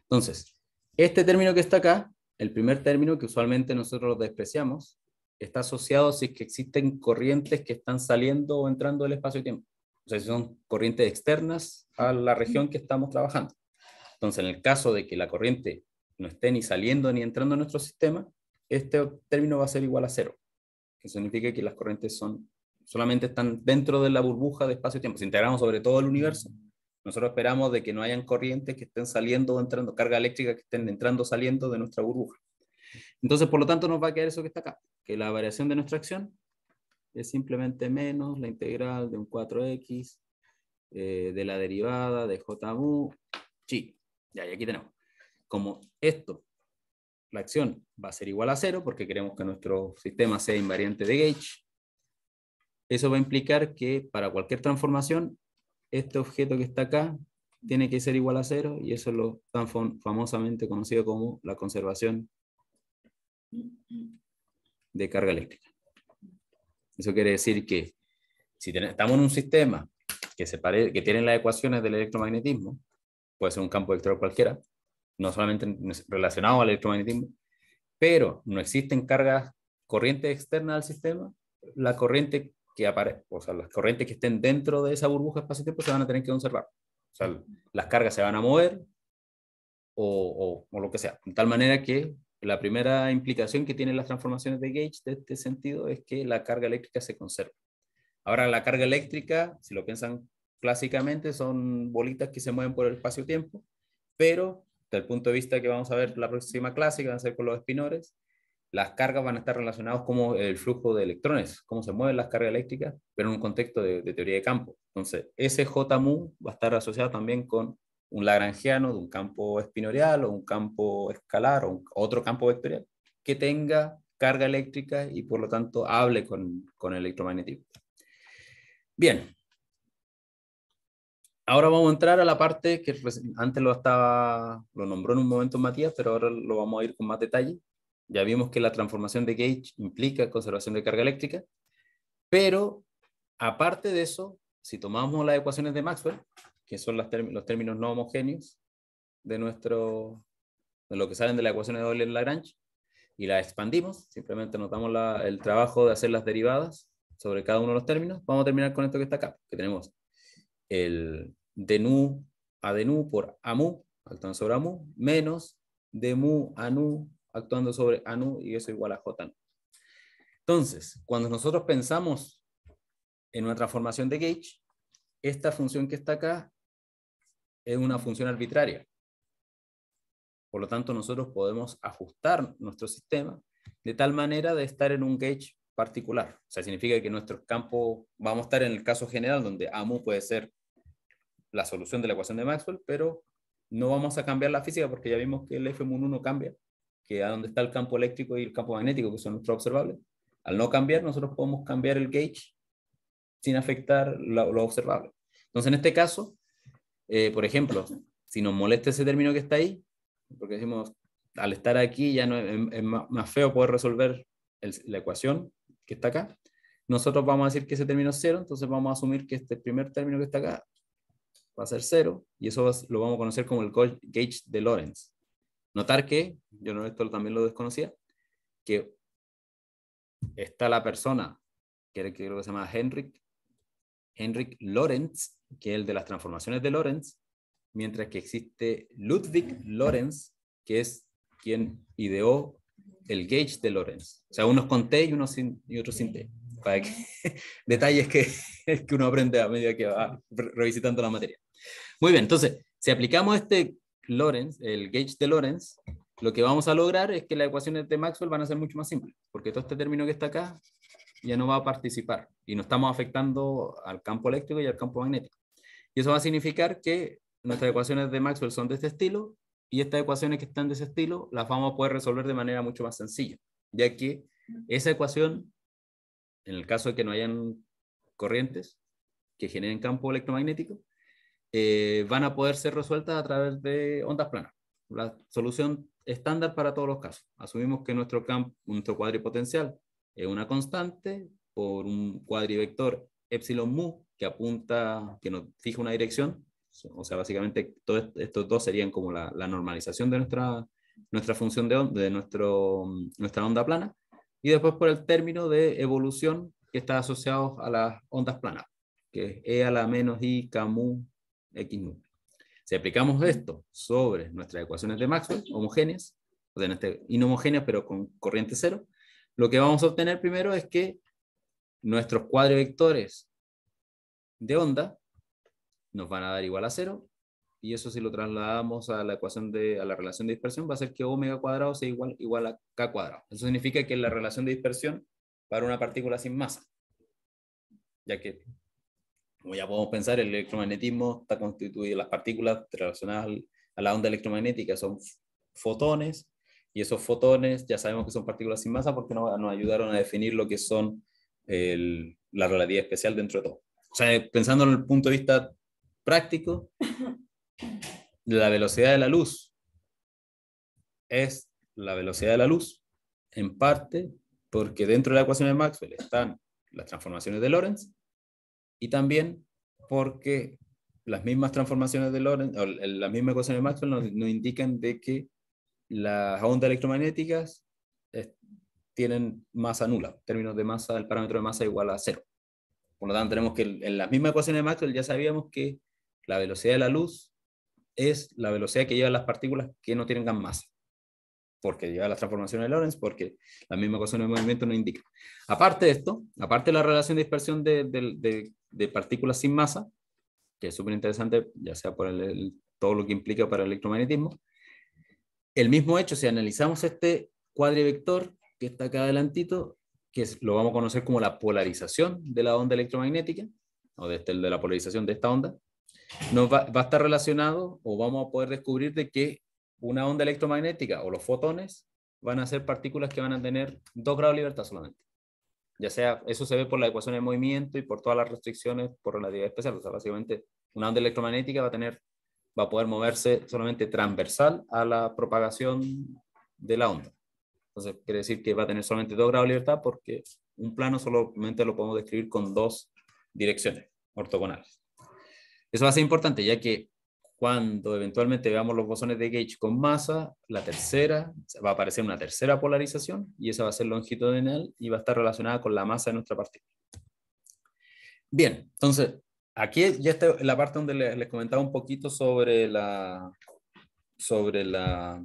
[SPEAKER 1] Entonces, este término que está acá, el primer término que usualmente nosotros despreciamos, está asociado si es que existen corrientes que están saliendo o entrando del espacio-tiempo. O sea, si son corrientes externas a la región que estamos trabajando. Entonces, en el caso de que la corriente no esté ni saliendo ni entrando a nuestro sistema, este término va a ser igual a cero, que significa que las corrientes son solamente están dentro de la burbuja de espacio-tiempo. Si integramos sobre todo el universo, nosotros esperamos de que no hayan corrientes que estén saliendo o entrando, carga eléctrica que estén entrando o saliendo de nuestra burbuja. Entonces, por lo tanto, nos va a quedar eso que está acá, que la variación de nuestra acción es simplemente menos la integral de un 4x eh, de la derivada de j mu Ya, y aquí tenemos. Como esto, la acción va a ser igual a cero, porque queremos que nuestro sistema sea invariante de gauge, eso va a implicar que para cualquier transformación, este objeto que está acá tiene que ser igual a cero y eso es lo tan famosamente conocido como la conservación
[SPEAKER 2] de
[SPEAKER 1] carga eléctrica. Eso quiere decir que si estamos en un sistema que, se que tiene las ecuaciones del electromagnetismo, puede ser un campo vector cualquiera, no solamente relacionado al electromagnetismo, pero no existen cargas corrientes externas al sistema, la corriente que aparezcan, o sea, las corrientes que estén dentro de esa burbuja espacio-tiempo se van a tener que conservar. O sea, las cargas se van a mover o, lo que sea. De tal manera que la primera implicación que tienen las transformaciones de Gauge de este sentido es que la carga eléctrica se conserva. Ahora, la carga eléctrica, si lo piensan clásicamente, son bolitas que se mueven por el espacio-tiempo, pero desde el punto de vista que vamos a ver la próxima clase, que van a ser con los espinores, las cargas van a estar relacionadas como el flujo de electrones, cómo se mueven las cargas eléctricas, pero en un contexto de, teoría de campo. Entonces, ese Jmu va a estar asociado también con un lagrangiano de un campo espinorial o un campo escalar o otro campo vectorial que tenga carga eléctrica y por lo tanto hable con, con el electromagnetismo. Bien. Ahora vamos a entrar a la parte que antes lo, estaba, lo nombró en un momento Matías, pero ahora lo vamos a ir con más detalle, ya vimos que la transformación de gauge implica conservación de carga eléctrica, pero aparte de eso, si tomamos las ecuaciones de Maxwell, que son los términos no homogéneos de, nuestro, de lo que salen de la ecuaciones de Euler-Lagrange, y la expandimos, simplemente notamos el trabajo de hacer las derivadas sobre cada uno de los términos, vamos a terminar con esto que está acá, que tenemos el de nu a de nu por amu, al sobre amu, menos de mu a nu actuando sobre Anu y eso igual a J. Entonces, cuando nosotros pensamos en una transformación de gauge, esta función que está acá es una función arbitraria. Por lo tanto, nosotros podemos ajustar nuestro sistema de tal manera de estar en un gauge particular. O sea, significa que nuestros campos, vamos a estar en el caso general, donde AMU puede ser la solución de la ecuación de Maxwell, pero no vamos a cambiar la física porque ya vimos que el F1 cambia que a donde está el campo eléctrico y el campo magnético, que son nuestros observables, al no cambiar, nosotros podemos cambiar el gauge sin afectar lo, lo observable. Entonces, en este caso, eh, por ejemplo, si nos molesta ese término que está ahí, porque decimos, al estar aquí ya no, es, más feo poder resolver la ecuación que está acá, nosotros vamos a decir que ese término es cero, entonces vamos a asumir que este primer término que está acá va a ser cero, y eso lo vamos a conocer como el gauge de Lorentz. Notar que, yo no, esto también lo desconocía, que está la persona, que creo que se llama Henrik, Henrik Lorentz, que es el de las transformaciones de Lorentz, mientras que existe Ludwig Lorentz, que es quien ideó el gauge de Lorentz. O sea, unos con T y, sin, y otros sin T. que, detalles que, que uno aprende a medida que va revisitando la materia. Muy bien, entonces, si aplicamos este Lorentz, el gauge de Lorentz, lo que vamos a lograr es que las ecuaciones de Maxwell van a ser mucho más simples, porque todo este término que está acá ya no va a participar y no estamos afectando al campo eléctrico y al campo magnético. Y eso va a significar que nuestras ecuaciones de Maxwell son de este estilo y estas ecuaciones que están de ese estilo las vamos a poder resolver de manera mucho más sencilla, ya que esa ecuación, en el caso de que no hayan corrientes que generen campo electromagnético, eh, van a poder ser resueltas a través de ondas planas. La solución estándar para todos los casos. Asumimos que nuestro, campo, nuestro cuadripotencial es una constante por un cuadrivector epsilon mu que apunta, que nos fija una dirección. O sea, básicamente estos dos serían como la, normalización de nuestra, nuestra función de, onda, de nuestro, nuestra onda plana. Y después por el término de evolución que está asociado a las ondas planas, que es E a la menos I, K mu X número. Si aplicamos esto sobre nuestras ecuaciones de Maxwell, homogéneas, o sea, inhomogéneas pero con corriente cero, lo que vamos a obtener primero es que nuestros cuadrivectores de onda nos van a dar igual a cero, y eso si lo trasladamos a la ecuación de, a la relación de dispersión, va a ser que omega cuadrado sea igual, igual a k cuadrado. Eso significa que la relación de dispersión para una partícula sin masa, ya que como ya podemos pensar, el electromagnetismo está constituido, las partículas relacionadas a la onda electromagnética son fotones, y esos fotones ya sabemos que son partículas sin masa porque nos, ayudaron a definir lo que son la relatividad especial dentro de todo. O sea, pensando en el punto de vista práctico, la velocidad de la luz es la velocidad de la luz, en parte porque dentro de la ecuación de Maxwell están las transformaciones de Lorentz y también porque las mismas transformaciones de Lorentz, las mismas ecuaciones de Maxwell nos, indican de que las ondas electromagnéticas tienen masa nula, en términos de masa, el parámetro de masa es igual a cero. Por lo tanto, tenemos que en las mismas ecuaciones de Maxwell ya sabíamos que la velocidad de la luz es la velocidad que llevan las partículas que no tienen masa, porque lleva las transformaciones de Lorentz, porque la misma ecuación de movimiento nos indica. Aparte de esto, aparte de la relación de dispersión de de partículas sin masa, que es súper interesante, ya sea por todo lo que implica para el electromagnetismo. El mismo hecho, si analizamos este cuadrivector que está acá adelantito, que lo vamos a conocer como la polarización de la onda electromagnética, o de, este, de la polarización de esta onda, nos va, a estar relacionado o vamos a poder descubrir de que una onda electromagnética o los fotones van a ser partículas que van a tener dos grados de libertad solamente ya sea, eso se ve por la ecuación de movimiento y por todas las restricciones por relatividad especial. O sea, básicamente, una onda electromagnética va a tener, va a poder moverse solamente transversal a la propagación de la onda. Entonces, quiere decir que va a tener solamente dos grados de libertad porque un plano solamente lo podemos describir con dos direcciones ortogonales. Eso va a ser importante, ya que cuando eventualmente veamos los bosones de Gauge con masa, la tercera, va a aparecer una tercera polarización y esa va a ser longitudinal y va a estar relacionada con la masa de nuestra partícula. Bien, entonces, aquí ya está la parte donde les, comentaba un poquito sobre la, sobre la,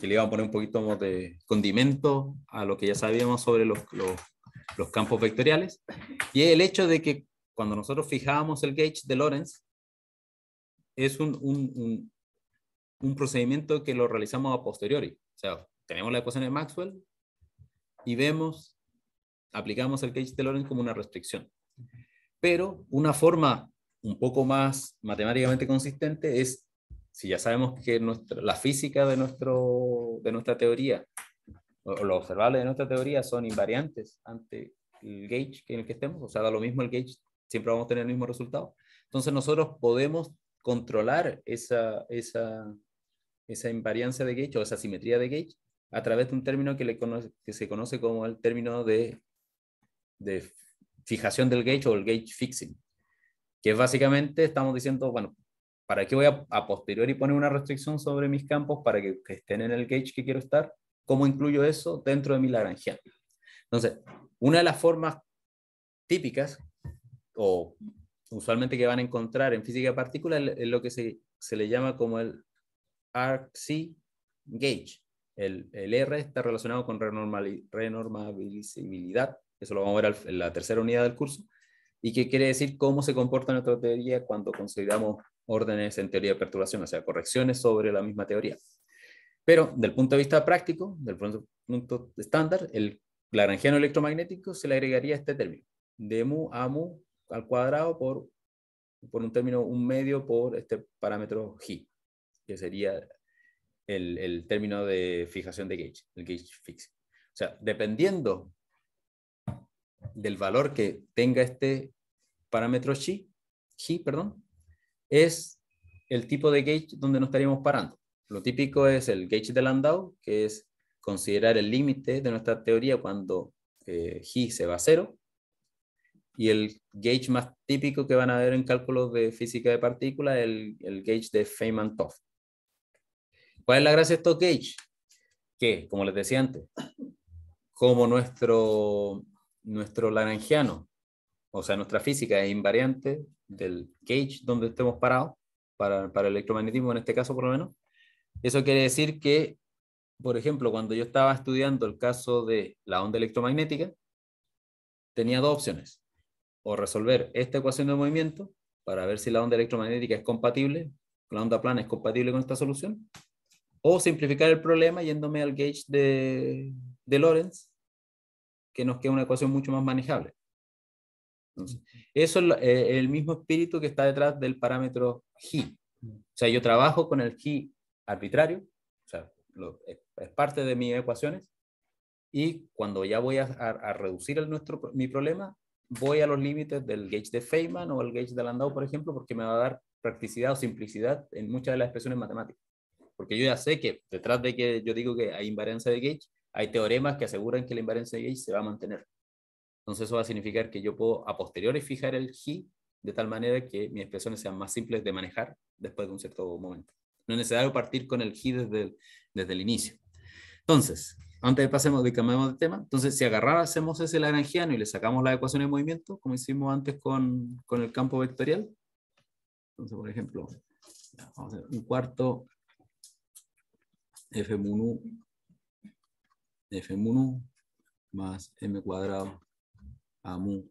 [SPEAKER 1] que le iba a poner un poquito más de condimento a lo que ya sabíamos sobre los, los, los campos vectoriales, y el hecho de que cuando nosotros fijábamos el gauge de Lorentz, es un, un, un, procedimiento que lo realizamos a posteriori. O sea, tenemos la ecuación de Maxwell y vemos, aplicamos el gauge de Lorentz como una restricción. Pero una forma un poco más matemáticamente consistente es, si ya sabemos que nuestra, la física de, nuestro, de nuestra teoría, o los observables de nuestra teoría son invariantes ante el gauge en el que estemos, o sea, da lo mismo el gauge, siempre vamos a tener el mismo resultado. Entonces nosotros podemos controlar esa, esa, esa invariancia de Gauge o esa simetría de Gauge a través de un término que, le que se conoce como el término de, de fijación del gauge o el gauge fixing, que básicamente estamos diciendo, bueno, ¿para qué voy a, a y poner una restricción sobre mis campos para que, estén en el gauge que quiero estar? ¿Cómo incluyo eso dentro de mi Lagrangiano? Entonces, una de las formas típicas o usualmente que van a encontrar en física de partículas es lo que se, le llama como el RC gauge. El, el R está relacionado con renormabilizabilidad, eso lo vamos a ver en la tercera unidad del curso, y que quiere decir cómo se comporta nuestra teoría cuando consideramos órdenes en teoría de perturbación, o sea, correcciones sobre la misma teoría. Pero del punto de vista práctico, del punto estándar, el lagrangiano electromagnético se le agregaría este término, de mu a mu al cuadrado por, un término, un medio por este parámetro g, que sería el, término de fijación de gauge, el gauge fix. O sea, dependiendo del valor que tenga este parámetro g, g perdón, es el tipo de gauge donde nos estaríamos parando. Lo típico es el gauge de Landau, que es considerar el límite de nuestra teoría cuando eh, g se va a cero, y el gauge más típico que van a ver en cálculos de física de partículas el, el, gauge de Feynman-Toff. ¿Cuál es la gracia de estos gauge? Que, como les decía antes, como nuestro, nuestro laranjiano, o sea, nuestra física es invariante del gauge donde estemos parados, para, para el electromagnetismo en este caso por lo menos, eso quiere decir que, por ejemplo, cuando yo estaba estudiando el caso de la onda electromagnética, tenía dos opciones o resolver esta ecuación de movimiento para ver si la onda electromagnética es compatible, la onda plana es compatible con esta solución, o simplificar el problema yéndome al gauge de, de Lorentz, que nos queda una ecuación mucho más manejable. eso es eh, el mismo espíritu que está detrás del parámetro G. O sea, yo trabajo con el G arbitrario, o sea, es, parte de mis ecuaciones, y cuando ya voy a, a reducir el, nuestro, mi problema, voy a los límites del gauge de Feynman o el gauge de Landau, por ejemplo, porque me va a dar practicidad o simplicidad en muchas de las expresiones matemáticas. Porque yo ya sé que detrás de que yo digo que hay invariancia de gauge, hay teoremas que aseguran que la invariancia de gauge se va a mantener. Entonces eso va a significar que yo puedo a posteriori fijar el G de tal manera que mis expresiones sean más simples de manejar después de un cierto momento. No es necesario partir con el G desde desde el inicio. Entonces, antes de pasemos de cambiamos de tema, entonces si hacemos ese lagrangiano y le sacamos la ecuación de movimiento, como hicimos antes con, el campo vectorial, entonces por ejemplo, vamos a hacer un cuarto f mu f mu más m cuadrado a mu,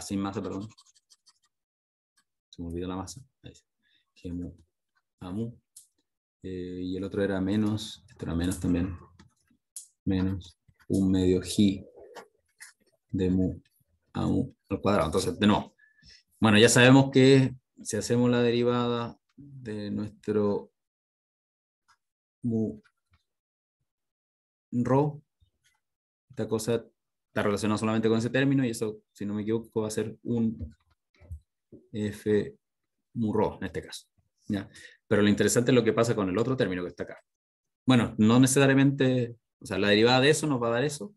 [SPEAKER 1] sin masa, perdón, se me olvidó la masa, ahí g mu mu, eh, y el otro era menos, esto era menos también, menos un medio g de mu a u al cuadrado. Entonces, de nuevo, bueno, ya sabemos que si hacemos la derivada de nuestro mu rho, esta cosa está relacionada solamente con ese término y eso, si no me equivoco, va a ser un f mu rho en este caso. Pero lo interesante es lo que pasa con el otro término que está acá. Bueno, no necesariamente o sea, la derivada de eso nos va a dar eso.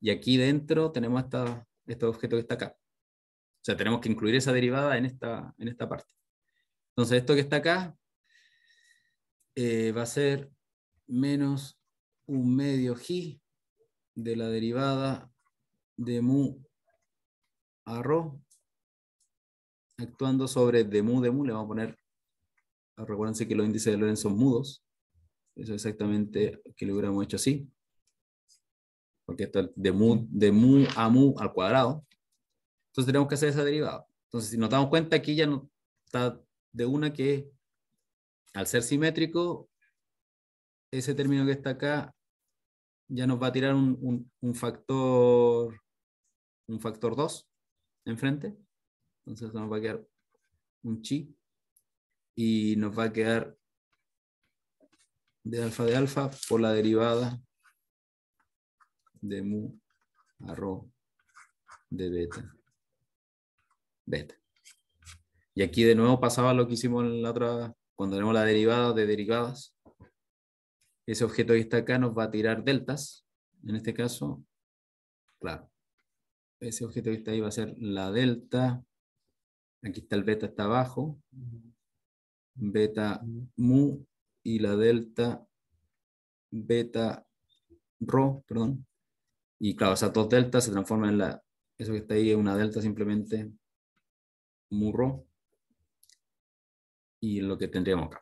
[SPEAKER 1] Y aquí dentro tenemos este objeto que está acá. O sea, tenemos que incluir esa derivada en esta, en esta parte. Entonces, esto que está acá eh, va a ser menos un medio g de la derivada de mu a rho, actuando sobre de mu de mu, le vamos a poner, recuérdense que los índices de Lorentz son mudos, eso exactamente que lo hubiéramos hecho así. Porque esto es de mu, de mu a mu al cuadrado. Entonces tenemos que hacer esa derivada. Entonces, si nos damos cuenta, aquí ya no está de una que al ser simétrico, ese término que está acá ya nos va a tirar un, factor un factor 2 enfrente. Entonces nos va a quedar un chi y nos va a quedar de alfa de alfa por la derivada de mu a de beta. Beta. Y aquí de nuevo pasaba lo que hicimos en la otra, cuando tenemos la derivada de derivadas. Ese objeto que está acá nos va a tirar deltas. En este caso, claro. Ese objeto que está ahí va a ser la delta. Aquí está el beta, está abajo. Beta mu y la delta beta rho, perdón. Y claro, esas dos deltas se transforman en la, eso que está ahí es una delta simplemente mu rho. Y lo que tendríamos acá.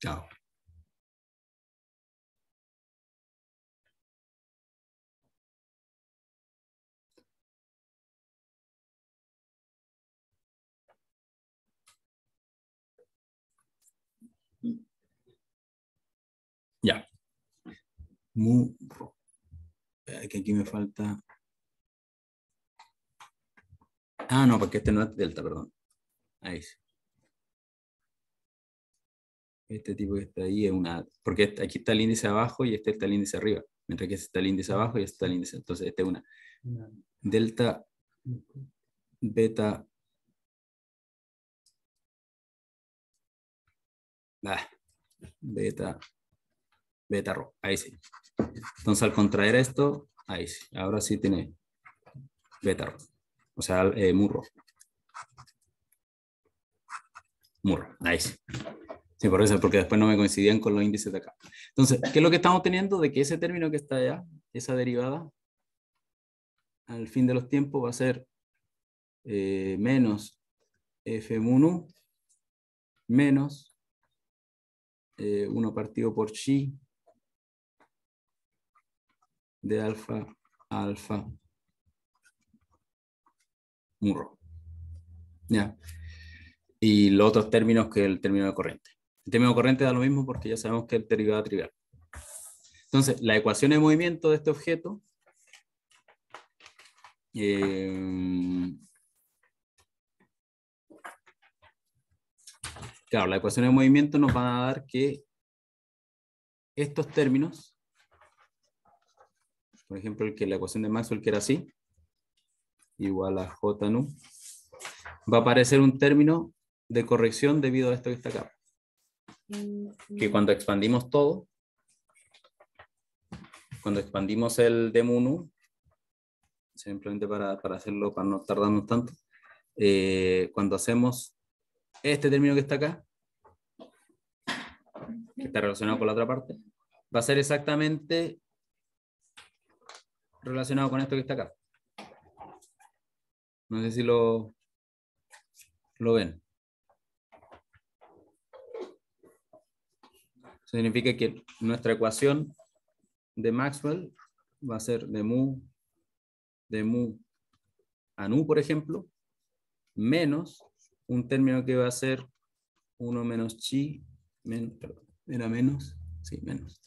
[SPEAKER 2] Chao. Que aquí me falta. Ah,
[SPEAKER 1] no, porque este no es delta, perdón. Ahí sí. Este tipo que está ahí es una. Porque este, aquí está el índice abajo y este está el índice arriba. Mientras que este está el índice abajo y este está el índice. Entonces, este es una. Delta,
[SPEAKER 2] beta.
[SPEAKER 1] Ah, beta beta ro, Ahí sí. Entonces, al contraer esto, ahí sí. Ahora sí tiene beta ro, O sea, eh, murro. Murro. Ahí sí. Sí, por eso, porque después no me coincidían con los índices de acá. Entonces, ¿qué es lo que estamos teniendo? De que ese término que está allá, esa derivada, al fin de los tiempos va a ser eh, menos F1 menos eh, uno 1 partido por chi de alfa alfa murro. ¿Ya? Y los otros términos que el término de corriente. El término de corriente da lo mismo porque ya sabemos que es derivada trivial. Entonces, la ecuación de movimiento de este objeto eh, claro, la ecuación de movimiento nos va a dar que estos términos por ejemplo, el que la ecuación de Maxwell que era así, igual a J nu, va a aparecer un término de corrección debido a esto que está acá.
[SPEAKER 2] Mm, que mm. cuando
[SPEAKER 1] expandimos todo, cuando expandimos el de mu nu, simplemente para, para hacerlo, para no tardarnos tanto, eh, cuando hacemos este término que está acá, que está relacionado con la otra parte, va a ser exactamente relacionado con esto que está acá. No sé si lo, lo ven. significa que nuestra ecuación de Maxwell va a ser de mu, de mu a nu, por ejemplo, menos un término que va a ser 1 menos chi, era menos, sí, menos,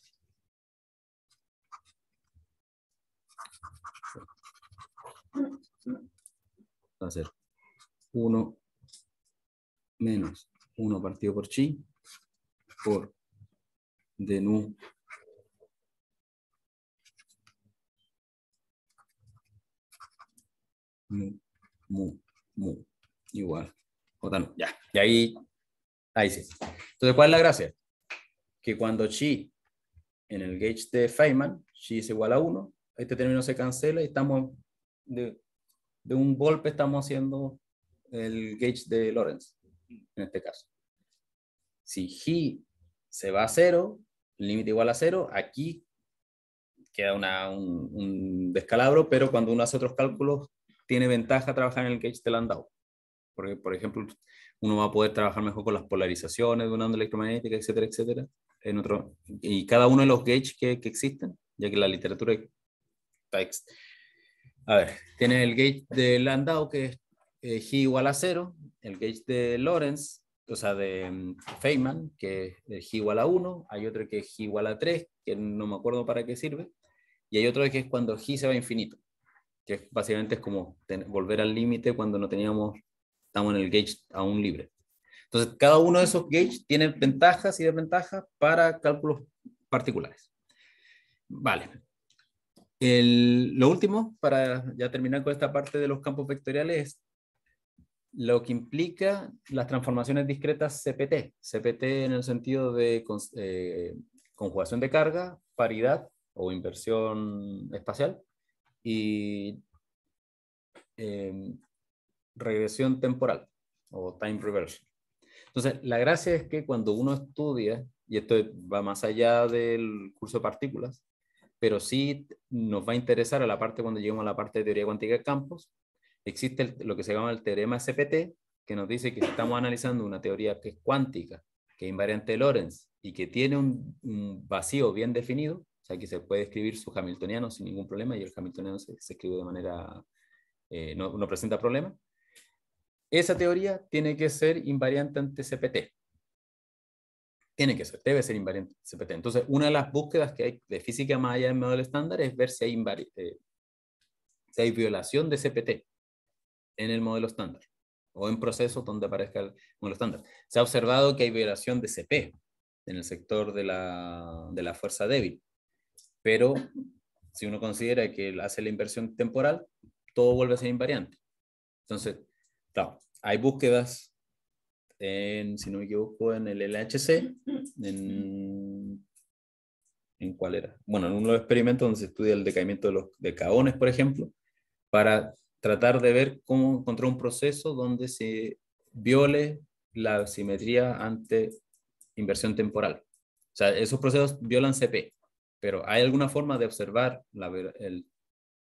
[SPEAKER 2] va a ser 1 menos 1 partido por chi por de nu mu, mu, mu, igual. ya.
[SPEAKER 1] Y ahí, ahí sí. Entonces, ¿cuál es la gracia? Que cuando chi en el gauge de Feynman, chi es igual a 1, este término se cancela y estamos de de un golpe estamos haciendo el gauge de Lorentz, en este caso. Si g se va a cero, el límite igual a cero, aquí queda un, descalabro, pero cuando uno hace otros cálculos, tiene ventaja trabajar en el gauge de Landau. Porque, por ejemplo, uno va a poder trabajar mejor con las polarizaciones de una onda electromagnética, etcétera, etcétera. En otro, y cada uno de los gauges que, existen, ya que la literatura está a ver, tiene el gauge de Landau que es eh, G igual a 0, el gauge de Lorentz, o sea, de mm, Feynman, que es eh, G igual a 1, hay otro que es G igual a 3, que no me acuerdo para qué sirve, y hay otro que es cuando G se va a infinito, que básicamente es como volver al límite cuando no teníamos, estamos en el gauge aún libre. Entonces, cada uno de esos gauges tiene ventajas y desventajas para cálculos particulares. Vale, lo último, para ya terminar con esta parte de los campos vectoriales, es lo que implica las transformaciones discretas CPT. CPT en el sentido de eh, conjugación de carga, paridad o inversión espacial y em, regresión temporal o time reversion. Entonces, la gracia es que cuando uno estudia, y esto va más allá del curso de partículas, pero sí nos va a interesar a la parte cuando lleguemos a la parte de teoría cuántica de campos. Existe lo que se llama el teorema CPT, que nos dice que si estamos analizando una teoría que es cuántica, que es invariante de Lorentz y que tiene un, vacío bien definido, o sea que se puede escribir su hamiltoniano sin ningún problema y el hamiltoniano se, escribe de manera, eh, no, no presenta problema. Esa teoría tiene que ser invariante ante CPT tiene que ser, debe ser invariante CPT. Entonces, una de las búsquedas que hay de física más allá del modelo estándar es ver si hay, eh, violación de CPT en el modelo estándar o en procesos donde aparezca el modelo estándar. Se ha observado que hay violación de CP en el sector de la, de la fuerza débil, pero si uno considera que hace la inversión temporal, todo vuelve a ser invariante. Entonces, claro, hay búsquedas si no me equivoco, en el LHC, en, cuál era, bueno, en uno de los experimentos donde se estudia el decaimiento de los decaones, por ejemplo, para tratar de ver cómo encontrar un proceso donde se viole la simetría ante inversión temporal. O sea, esos procesos violan CP, pero ¿hay alguna forma de observar el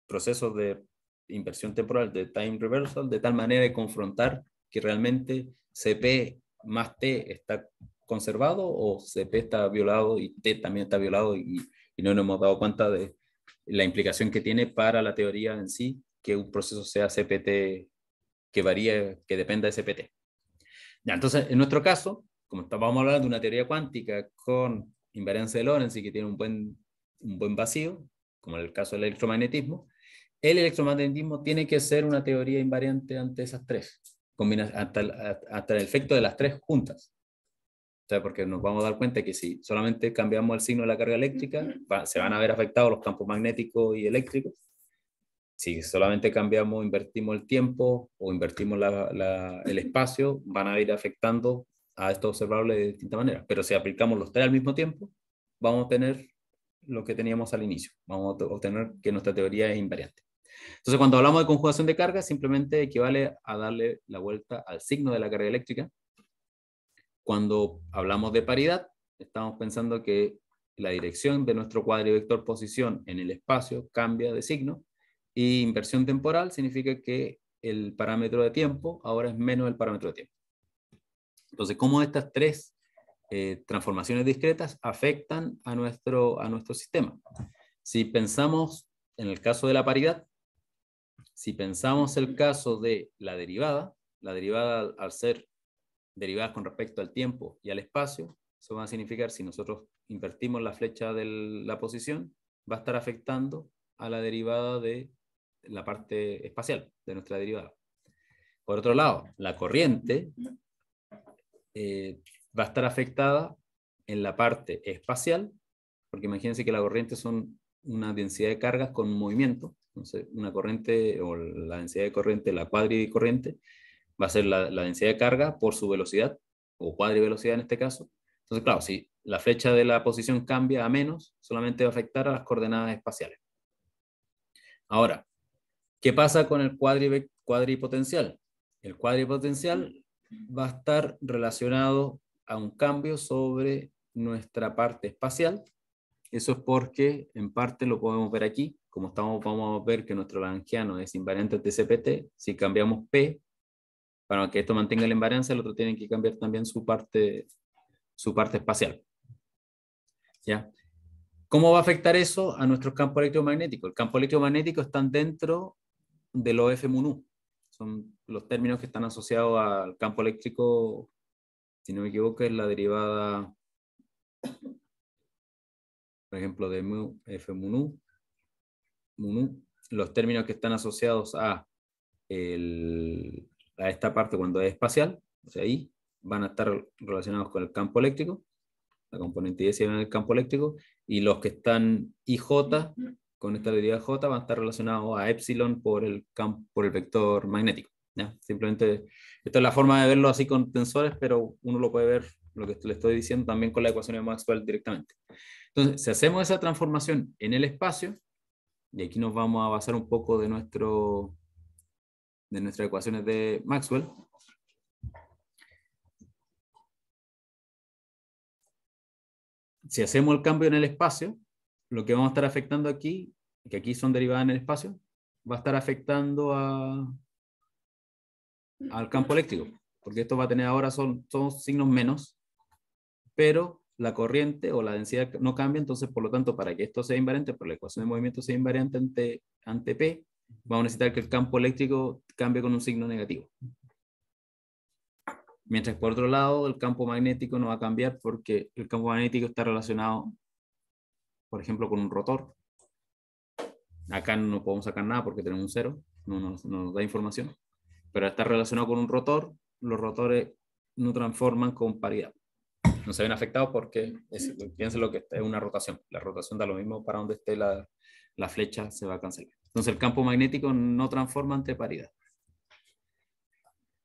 [SPEAKER 1] proceso de inversión temporal, de time reversal, de tal manera de confrontar que realmente CP más T está conservado o CP está violado y T también está violado y, no nos hemos dado cuenta de la implicación que tiene para la teoría en sí que un proceso sea CPT que varía, que dependa de CPT. Ya, entonces, en nuestro caso, como estábamos hablando de una teoría cuántica con invariancia de Lorentz y que tiene un buen, un buen vacío, como en el caso del electromagnetismo, el electromagnetismo tiene que ser una teoría invariante ante esas tres combina, hasta, el, el efecto de las tres juntas. sea, porque nos vamos a dar cuenta que si solamente cambiamos el signo de la carga eléctrica, se van a ver afectados los campos magnéticos y eléctricos. Si solamente cambiamos, invertimos el tiempo o invertimos el espacio, van a ir afectando a estos observables de distintas manera. Pero si aplicamos los tres al mismo tiempo, vamos a tener lo que teníamos al inicio. Vamos a obtener que nuestra teoría es invariante. Entonces, cuando hablamos de conjugación de carga simplemente equivale a darle la vuelta al signo de la carga eléctrica. Cuando hablamos de paridad, estamos pensando que la dirección de nuestro cuadrivector posición en el espacio cambia de signo y inversión temporal significa que el parámetro de tiempo ahora es menos el parámetro de tiempo. Entonces, ¿cómo estas tres eh, transformaciones discretas afectan a nuestro, a nuestro sistema? Si pensamos en el caso de la paridad, si pensamos el caso de la derivada, la derivada al ser derivadas con respecto al tiempo y al espacio, eso va a significar si nosotros invertimos la flecha de la posición, va a estar afectando a la derivada de la parte espacial de nuestra derivada. Por otro lado, la corriente eh, va a estar afectada en la parte espacial, porque imagínense que la corriente son una densidad de cargas con movimiento, una corriente o la densidad de corriente, la cuadricorriente, va a ser la, densidad de carga por su velocidad, o cuadrivelocidad en este caso. Entonces, claro, si la flecha de la posición cambia a menos, solamente va a afectar a las coordenadas espaciales. Ahora, ¿qué pasa con el cuadripotencial? El cuadripotencial va a estar relacionado a un cambio sobre nuestra parte espacial. Eso es porque, en parte, lo podemos ver aquí como estamos, vamos a ver que nuestro Lagrangiano es invariante de CPT, si cambiamos P, para que esto mantenga la invariancia, el otro tiene que cambiar también su parte, su parte espacial. ¿Ya? ¿Cómo va a afectar eso a nuestro campo electromagnético? El campo electromagnético está dentro de los FMUNU. Son los términos que están asociados al campo eléctrico, si no me equivoco, es la derivada, por ejemplo, de FMUNU los términos que están asociados a, a esta parte cuando es espacial, o sea, ahí van a estar relacionados con el campo eléctrico, la componente Y se en el campo eléctrico, y los que están IJ, con esta de J, van a estar relacionados a epsilon por el, campo, por el vector magnético. Simplemente, esta es la forma de verlo así con tensores, pero uno lo puede ver, lo que le estoy diciendo, también con la ecuación de Maxwell directamente. Entonces, si hacemos esa transformación en el espacio, y aquí nos vamos a basar un poco de, nuestro, de nuestras ecuaciones de Maxwell. Si hacemos el cambio en el espacio, lo que vamos a estar afectando aquí, que aquí son derivadas en el espacio, va a estar afectando al campo eléctrico, porque esto va a tener ahora son, son signos menos, pero la corriente o la densidad no cambia, entonces por lo tanto para que esto sea invariante, para que la ecuación de movimiento sea invariante ante, ante P, vamos a necesitar que el campo eléctrico cambie con un signo negativo. Mientras por otro lado el campo magnético no va a cambiar porque el campo magnético está relacionado, por ejemplo, con un rotor. Acá no podemos sacar nada porque tenemos un cero, no nos da información. Pero está relacionado con un rotor, los rotores no transforman con paridad no se ven afectados porque es, lo que es una rotación. La rotación da lo mismo para donde esté la, flecha, se va a cancelar. Entonces el campo magnético no transforma ante paridad.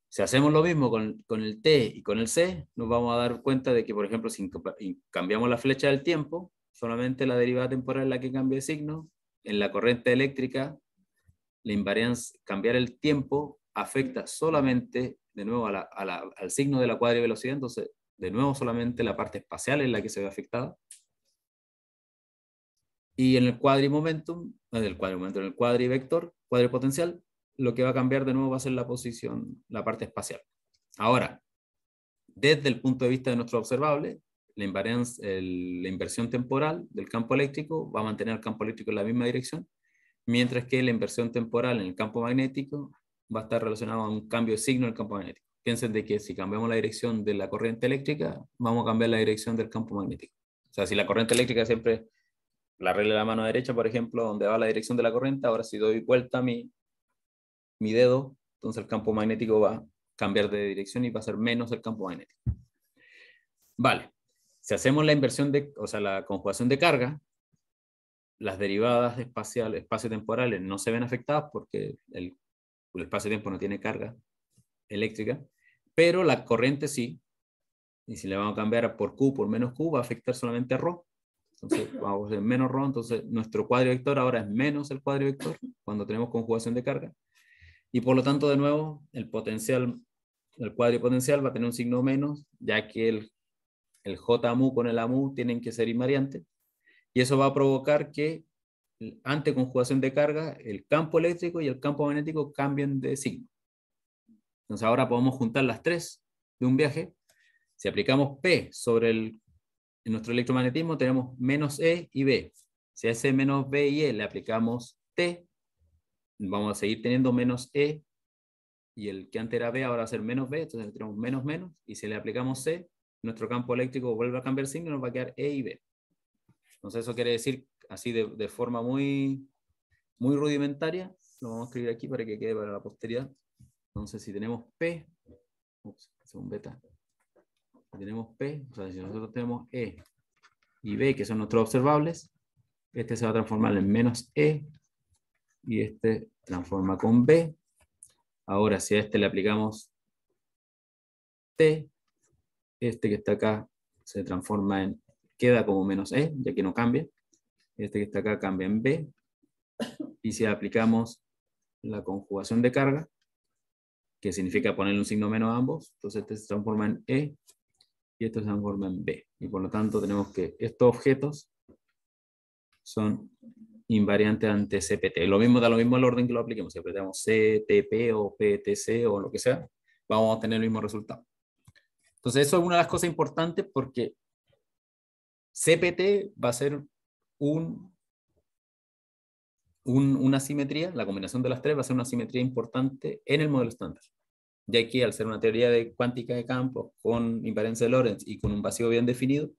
[SPEAKER 1] Si hacemos lo mismo con, el T y con el C, nos vamos a dar cuenta de que, por ejemplo, si cambiamos la flecha del tiempo, solamente la derivada temporal es la que cambia de signo. En la corriente eléctrica, la invarianza, cambiar el tiempo afecta solamente, de nuevo, a la, al signo de la cuadrivelocidad, entonces de nuevo, solamente la parte espacial es la que se ve afectada. Y en el cuadrimomentum, en el en el cuadrivector, cuadripotencial, lo que va a cambiar de nuevo va a ser la posición, la parte espacial. Ahora, desde el punto de vista de nuestro observable, la, la inversión temporal del campo eléctrico va a mantener el campo eléctrico en la misma dirección, mientras que la inversión temporal en el campo magnético va a estar relacionada a un cambio de signo en el campo magnético piensen de que si cambiamos la dirección de la corriente eléctrica, vamos a cambiar la dirección del campo magnético. O sea, si la corriente eléctrica siempre, la regla de la mano derecha, por ejemplo, donde va la dirección de la corriente, ahora si doy vuelta a mi, mi dedo, entonces el campo magnético va a cambiar de dirección y va a ser menos el campo magnético. Vale, si hacemos la inversión de, o sea, la conjugación de carga, las derivadas espaciales, espacio-temporales no se ven afectadas porque el, el espacio-tiempo no tiene carga, eléctrica, pero la corriente sí. Y si le vamos a cambiar por Q por menos Q, va a afectar solamente a Rho. Entonces, vamos a menos Rho, entonces nuestro vector ahora es menos el vector cuando tenemos conjugación de carga. Y por lo tanto, de nuevo, el potencial, el potencial va a tener un signo menos, ya que el, el mu con el AMU tienen que ser invariantes. Y eso va a provocar que ante conjugación de carga, el campo eléctrico y el campo magnético cambien de signo. Entonces ahora podemos juntar las tres de un viaje. Si aplicamos P sobre nuestro electromagnetismo, tenemos menos E y B. Si a menos B y E le aplicamos T, vamos a seguir teniendo menos E. Y el que antes era B ahora va a ser menos B, entonces tenemos menos menos. Y si le aplicamos C, nuestro campo eléctrico vuelve a cambiar signo y nos va a quedar E y B. Entonces eso quiere decir, así de, forma muy rudimentaria, lo vamos a escribir aquí para que quede para la posteridad. Entonces, si tenemos P, ups, según beta, tenemos P, o sea, si nosotros tenemos E y B, que son nuestros observables, este se va a transformar en menos E y este transforma con B. Ahora, si a este le aplicamos T, este que está acá se transforma en, queda como menos E, ya que no cambia. Este que está acá cambia en B. Y si aplicamos la conjugación de carga, que significa ponerle un signo menos a ambos. Entonces este se transforma en E y esto se transforma en B. Y por lo tanto tenemos que estos objetos son invariantes ante CPT. Lo mismo da lo mismo el orden que lo apliquemos. Si apretamos CTP o PTC o lo que sea, vamos a tener el mismo resultado. Entonces eso es una de las cosas importantes porque CPT va a ser un una simetría, la combinación de las tres va a ser una simetría importante en el modelo estándar, ya que al ser una teoría de cuántica de campo con invariancia de Lorentz y con un vacío bien definido,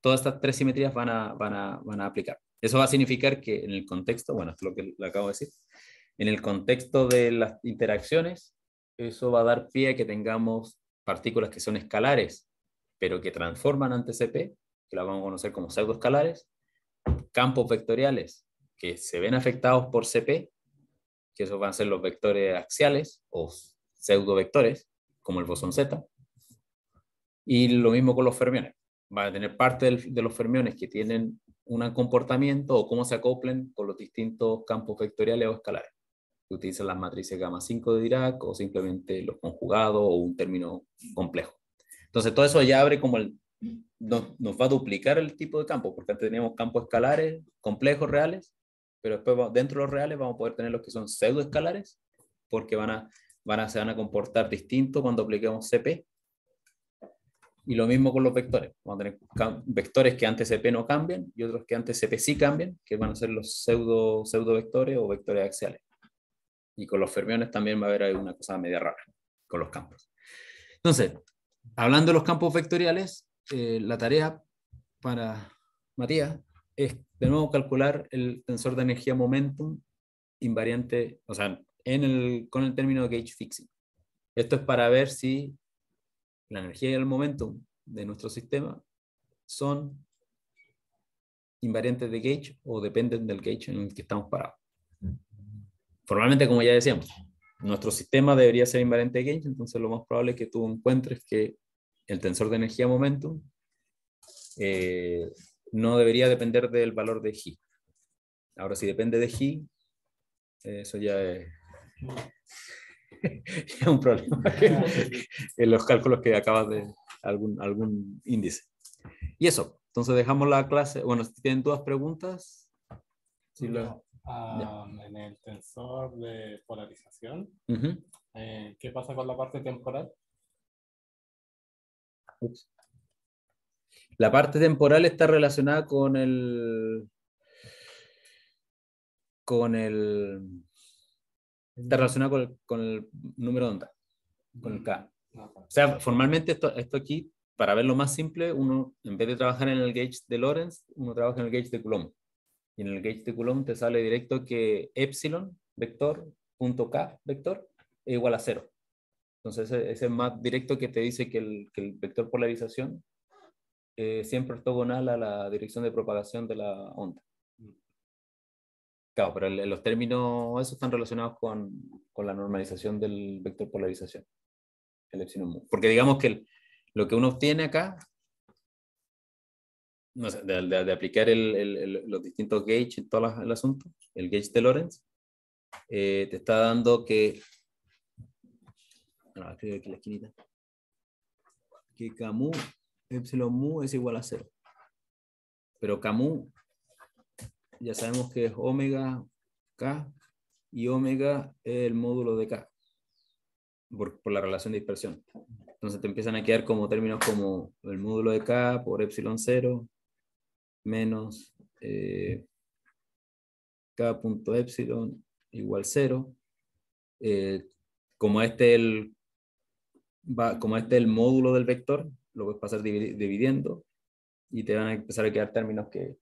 [SPEAKER 1] todas estas tres simetrías van a, van a aplicar. Eso va a significar que en el contexto, bueno, esto es lo que le acabo de decir, en el contexto de las interacciones, eso va a dar pie a que tengamos partículas que son escalares, pero que transforman ante CP, que la vamos a conocer como pseudoescalares, campos vectoriales, que se ven afectados por CP, que esos van a ser los vectores axiales o pseudovectores, como el bosón Z. Y lo mismo con los fermiones. Van a tener parte de los fermiones que tienen un comportamiento o cómo se acoplen con los distintos campos vectoriales o escalares. Que utilizan las matrices gamma 5 de Dirac o simplemente los conjugados o un término complejo. Entonces, todo eso ya abre como el. Nos, nos va a duplicar el tipo de campo, porque antes teníamos campos escalares, complejos reales, pero después dentro de los reales vamos a poder tener los que son pseudoescalares, porque van a, van se van a comportar distinto cuando apliquemos CP. Y lo mismo con los vectores. Vamos a tener vectores que antes CP no cambian y otros que antes CP sí cambian, que van a ser los pseudo, pseudo vectores o vectores axiales. Y con los fermiones también va a haber alguna cosa media rara con los campos. Entonces, hablando de los campos vectoriales, eh, la tarea para Matías es de nuevo calcular el tensor de energía momentum invariante, o sea, con el término de gauge fixing. Esto es para ver si la energía y el momentum de nuestro sistema son invariantes de gauge o dependen del gauge en el que estamos parados. Formalmente, como ya decíamos, nuestro sistema debería ser invariante de gauge, entonces lo más probable que tú encuentres que el tensor de energía momentum eh, no debería depender del valor de G. Ahora, si depende de G, eh, eso ya es, un problema en los cálculos que acabas de algún, algún índice. Y eso, entonces dejamos la clase. Bueno, si tienen dos preguntas.
[SPEAKER 2] Ah, en el tensor de polarización, eh, ¿qué pasa con la parte temporal?
[SPEAKER 1] La parte temporal está relacionada con el. con el. está relacionada con el, número de onda, con el K. O sea, formalmente esto, aquí, para verlo más simple, uno, en vez de trabajar en el gauge de Lorentz, uno trabaja en el gauge de Coulomb. Y en el gauge de Coulomb te sale directo que epsilon vector punto K vector es igual a cero. Entonces ese es más directo que te dice que el, que el vector polarización eh, siempre ortogonal a la dirección de propagación de la onda. Mm. Claro, pero los términos, esos están relacionados con, con, la normalización del vector polarización, el epsilon Porque digamos que lo que uno obtiene acá, de, aplicar los distintos gauges en todo el asunto, el gauge de Lorentz, eh, te está dando que. Que Camus epsilon mu es igual a cero. Pero K mu. ya sabemos que es omega K y omega es el módulo de K por, la relación de dispersión. Entonces te empiezan a quedar como términos como el módulo de K por epsilon 0 menos eh, K punto epsilon igual 0. Eh, como este el, como este el módulo del vector, lo puedes pasar dividiendo y te van a empezar a quedar términos que,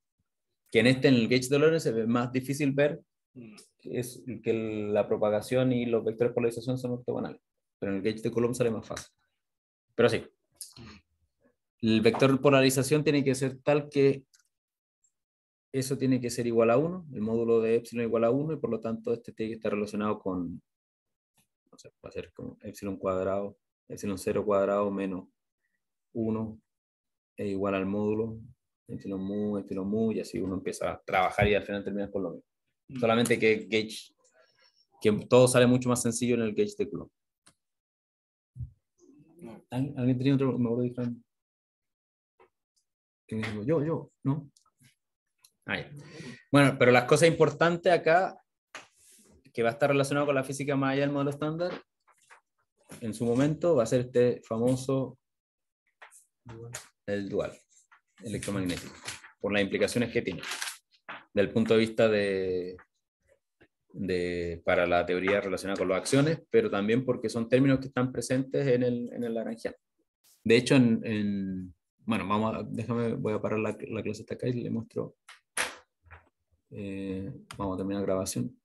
[SPEAKER 1] que en este, en el gauge de Lorentz, es más difícil ver que, es, que la propagación y los vectores de polarización son ortogonales, pero en el gauge de Coulomb sale más fácil. Pero sí, el vector de polarización tiene que ser tal que eso tiene que ser igual a 1, el módulo de epsilon igual a 1, y por lo tanto este tiene que estar relacionado con, no sé, va a ser con epsilon cuadrado, epsilon cero cuadrado menos 1 es igual al módulo, estilo mu, estilo mu, y así uno empieza a trabajar y al final terminas con lo mismo. Mm. Solamente que gauge, que todo sale mucho más sencillo en el gauge de Coulomb. ¿Alguien tenía otro? Me voy a yo, yo, ¿no? Bueno, pero las cosas importantes acá, que va a estar relacionado con la física más allá del modelo estándar, en su momento va a ser este famoso el dual electromagnético, por las implicaciones que tiene, del punto de vista de, para la teoría relacionada con las acciones, pero también porque son términos que están presentes en el, en De hecho, en, bueno, vamos déjame, voy a parar la, clase hasta acá y le muestro. Eh, vamos a terminar la grabación.